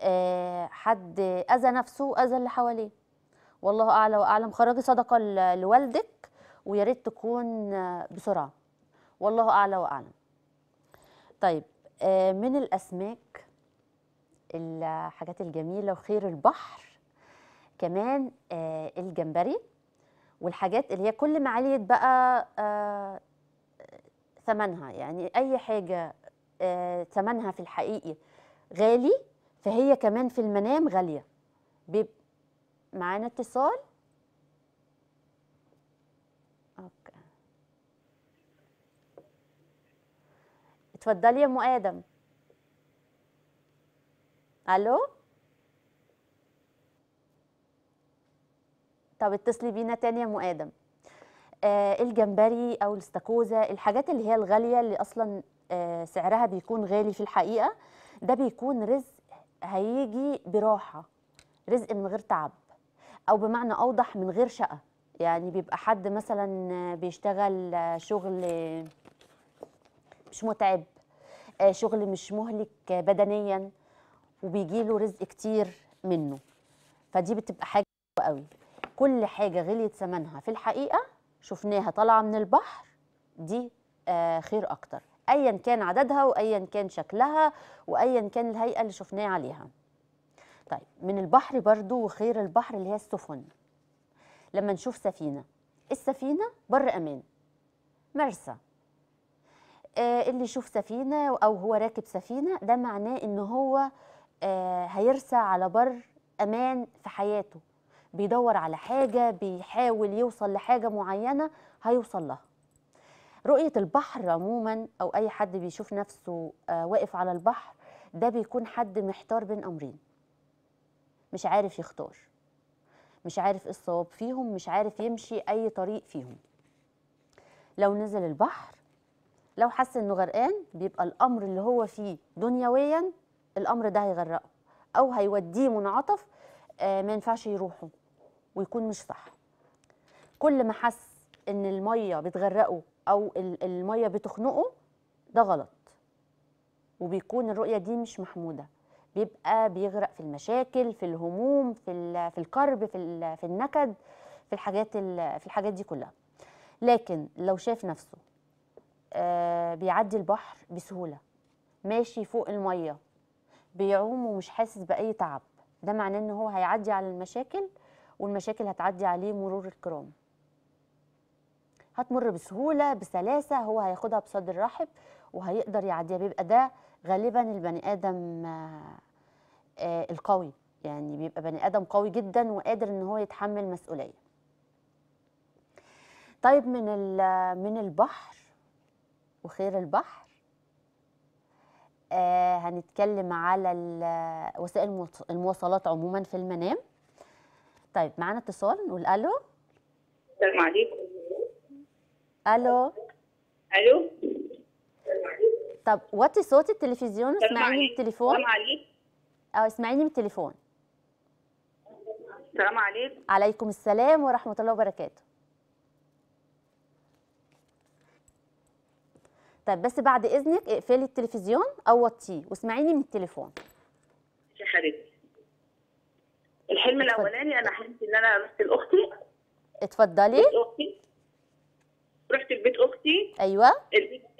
آه، حد اذى نفسه واذى اللي حواليه والله اعلى واعلم خرجي صدقه لوالدك ويا ريت تكون بسرعه والله اعلى واعلم طيب آه، من الأسماك الحاجات الجميلة وخير البحر كمان آه، الجمبري والحاجات اللي هي كل ما عليت بقى آه، ثمنها يعني أي حاجة ثمنها في الحقيقي غالي فهي كمان في المنام غالية معانا اتصال اتفضلي يا ام ادم الو طب اتصلي بينا تاني يا ام ادم آه الجمبري او الاستاكوزا الحاجات اللي هي الغاليه اللي اصلا آه سعرها بيكون غالي في الحقيقه ده بيكون رزق هيجي براحه رزق من غير تعب او بمعنى اوضح من غير شقه يعني بيبقى حد مثلا بيشتغل شغل مش متعب آه، شغل مش مهلك بدنيا وبيجي له رزق كتير منه فدي بتبقى حاجه قوي كل حاجه غليت ثمنها في الحقيقه شفناها طالعه من البحر دي آه، خير اكتر ايا كان عددها وايا كان شكلها وايا كان الهيئه اللي شفناها عليها طيب من البحر برضو وخير البحر اللي هي السفن لما نشوف سفينه السفينه بر امان مرسى آه، اللي يشوف سفينه او هو راكب سفينه ده معناه ان هو آه، هيرسى على بر امان في حياته بيدور على حاجه بيحاول يوصل لحاجه معينه هيوصل لها رؤيه البحر عموما او اي حد بيشوف نفسه آه، واقف على البحر ده بيكون حد محتار بين امرين مش عارف يختار مش عارف إيه الصواب فيهم مش عارف يمشي اي طريق فيهم لو نزل البحر لو حس انه غرقان بيبقى الامر اللي هو فيه دنيويا الامر ده هيغرقه او هيوديه منعطف آه ما ينفعش يروحه ويكون مش صح كل ما حس ان الميه بتغرقه او الميه بتخنقه ده غلط وبيكون الرؤيه دي مش محموده بيبقى بيغرق في المشاكل في الهموم في في الكرب في في النكد في الحاجات في الحاجات دي كلها لكن لو شاف نفسه آه، بيعدي البحر بسهولة ماشي فوق المية بيعوم ومش حاسس بأي تعب ده معناه ان هو هيعدي على المشاكل والمشاكل هتعدي عليه مرور الكرام هتمر بسهولة بسلاسة هو هياخدها بصدر رحب وهيقدر يعديها بيبقى ده غالبا البني آدم آه، آه، القوي يعني بيبقى بني آدم قوي جدا وقادر ان هو يتحمل مسؤولية طيب من من البحر وخير البحر آه هنتكلم على وسائل المواصلات عموما في المنام طيب معانا اتصال نقول الو السلام عليكم الو الو طب وطي صوت التلفزيون واسمعيني من التليفون السلام عليكم اه اسمعيني من التليفون السلام عليكم عليكم السلام ورحمه الله وبركاته طيب بس بعد اذنك اقفلي التلفزيون او وطيه واسمعيني من التليفون يا حبيبتي الحلم الاولاني انا حلمت ان انا رحت لاختي اتفضلي اختي رحت لبيت اختي ايوه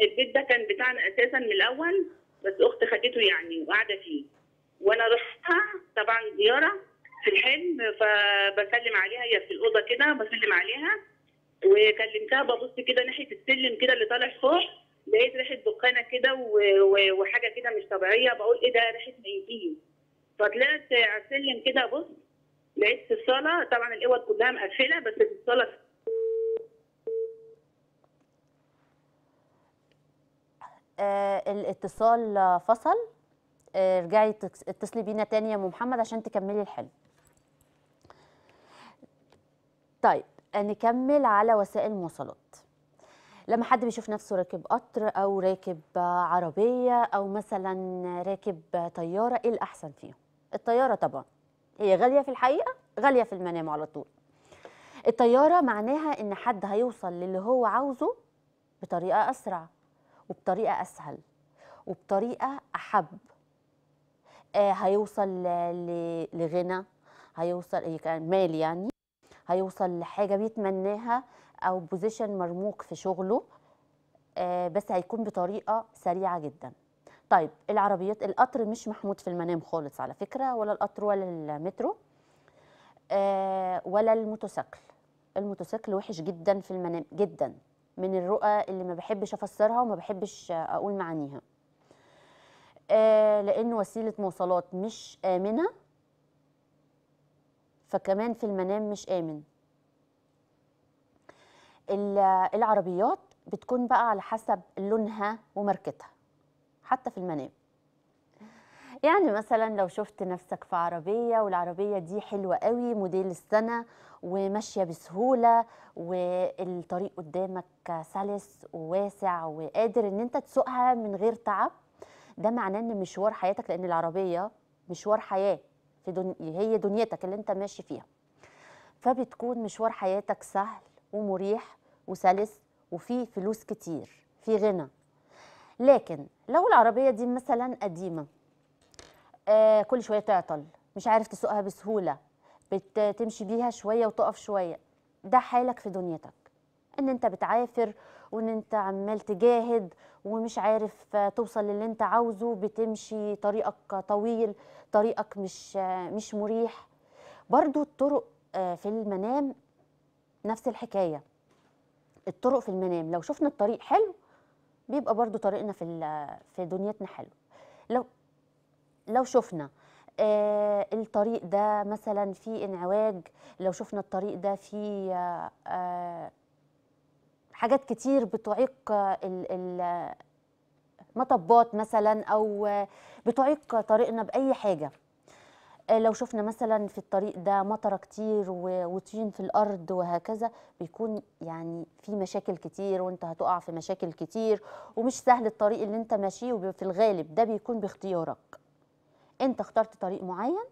البيت ده كان بتاعنا اساسا من الاول بس اختي خدته يعني وقاعده فيه وانا رحتها طبعا زياره في الحلم فبسلم عليها هي في الاوضه كده بسلم عليها وكلمتها ببص كده ناحيه السلم كده اللي طالع فوق لقيت ريحه دخانه كده وحاجه كده مش طبيعيه بقول ايه ده ريحه ميتين فطلعت على السلم كده بص لقيت في الصاله طبعا الاوض كلها مقفله بس في الصاله آه الاتصال فصل آه رجعي اتصلي بينا تاني يا ام محمد عشان تكملي الحل طيب نكمل على وسائل المواصلات لما حد بيشوف نفسه راكب قطر او راكب عربيه او مثلا راكب طياره ايه الاحسن فيهم الطياره طبعا هي غاليه في الحقيقه غاليه في المنام على طول الطياره معناها ان حد هيوصل للي هو عاوزه بطريقه اسرع وبطريقه اسهل وبطريقه احب آه هيوصل لغنى هيوصل يعني مال يعني هيوصل لحاجه بيتمناها او بوزيشن مرموق في شغله آه، بس هيكون بطريقه سريعه جدا طيب العربيات القطر مش محمود في المنام خالص على فكره ولا القطر ولا المترو آه، ولا الموتوسيكل الموتوسيكل وحش جدا في المنام جدا من الرؤى اللي ما بحبش افسرها وما بحبش اقول معانيها آه، لان وسيله مواصلات مش امنه فكمان في المنام مش امن العربيات بتكون بقى على حسب لونها وماركتها حتى في المنام يعني مثلا لو شفت نفسك في عربية والعربية دي حلوة قوي موديل السنة وماشية بسهولة والطريق قدامك سلس وواسع وقادر ان انت تسوقها من غير تعب ده معناه ان مشوار حياتك لان العربية مشوار حياة في دن... هي دنيتك اللي انت ماشي فيها فبتكون مشوار حياتك سهل ومريح وسلس وفي فلوس كتير في غنى لكن لو العربية دي مثلا قديمة آه كل شوية تعطل مش عارف تسوقها بسهولة بتمشي بيها شوية وتقف شوية ده حالك في دنيتك ان انت بتعافر وان انت عمال تجاهد ومش عارف توصل للي انت عاوزه بتمشي طريقك طويل طريقك مش مش مريح برضو الطرق آه، في المنام نفس الحكايه الطرق في المنام لو شفنا الطريق حلو بيبقى برضو طريقنا في في دنيتنا حلو لو لو شفنا آه الطريق ده مثلا في انعواج لو شفنا الطريق ده في آه, آه، حاجات كتير بتعيق آه، المطبات مثلا او آه، بتعيق طريقنا باي حاجه آه، لو شفنا مثلا في الطريق ده مطره كتير وطين في الارض وهكذا بيكون يعني في مشاكل كتير وانت هتقع في مشاكل كتير ومش سهل الطريق اللي انت ماشيه وفي الغالب ده بيكون باختيارك انت اخترت طريق معين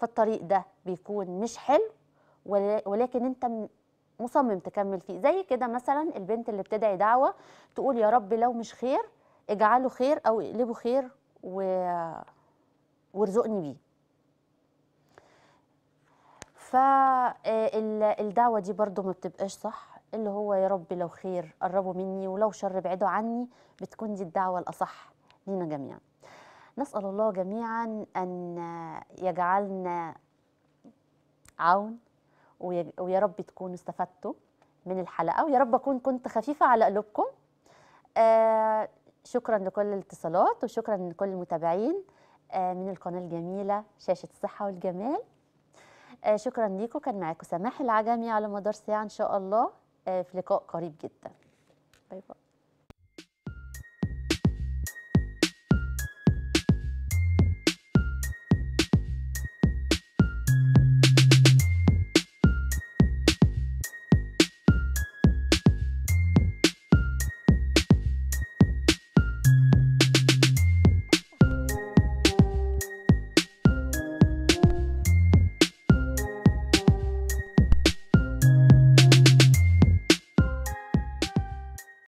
فالطريق ده بيكون مش حلو ولكن انت مصمم تكمل فيه زي كده مثلا البنت اللي بتدعي دعوه تقول يا رب لو مش خير اجعله خير او اقلبه خير و... وارزقني بيه فالدعوة آه، دي برضو ما بتبقاش صح اللي هو يا رب لو خير قربوا مني ولو شر بعدوا عني بتكون دي الدعوة الأصح لينا جميعا نسأل الله جميعا أن يجعلنا عون ويا رب تكونوا استفدتوا من الحلقة ويا رب أكون كنت خفيفة على قلوبكم آه شكرا لكل الاتصالات وشكرا لكل المتابعين آه من القناة الجميلة شاشة الصحة والجمال آه، شكرا ليكم كان معاكم سماح العجمي على مدار ساعه ان شاء الله آه، في لقاء قريب جدا باي باي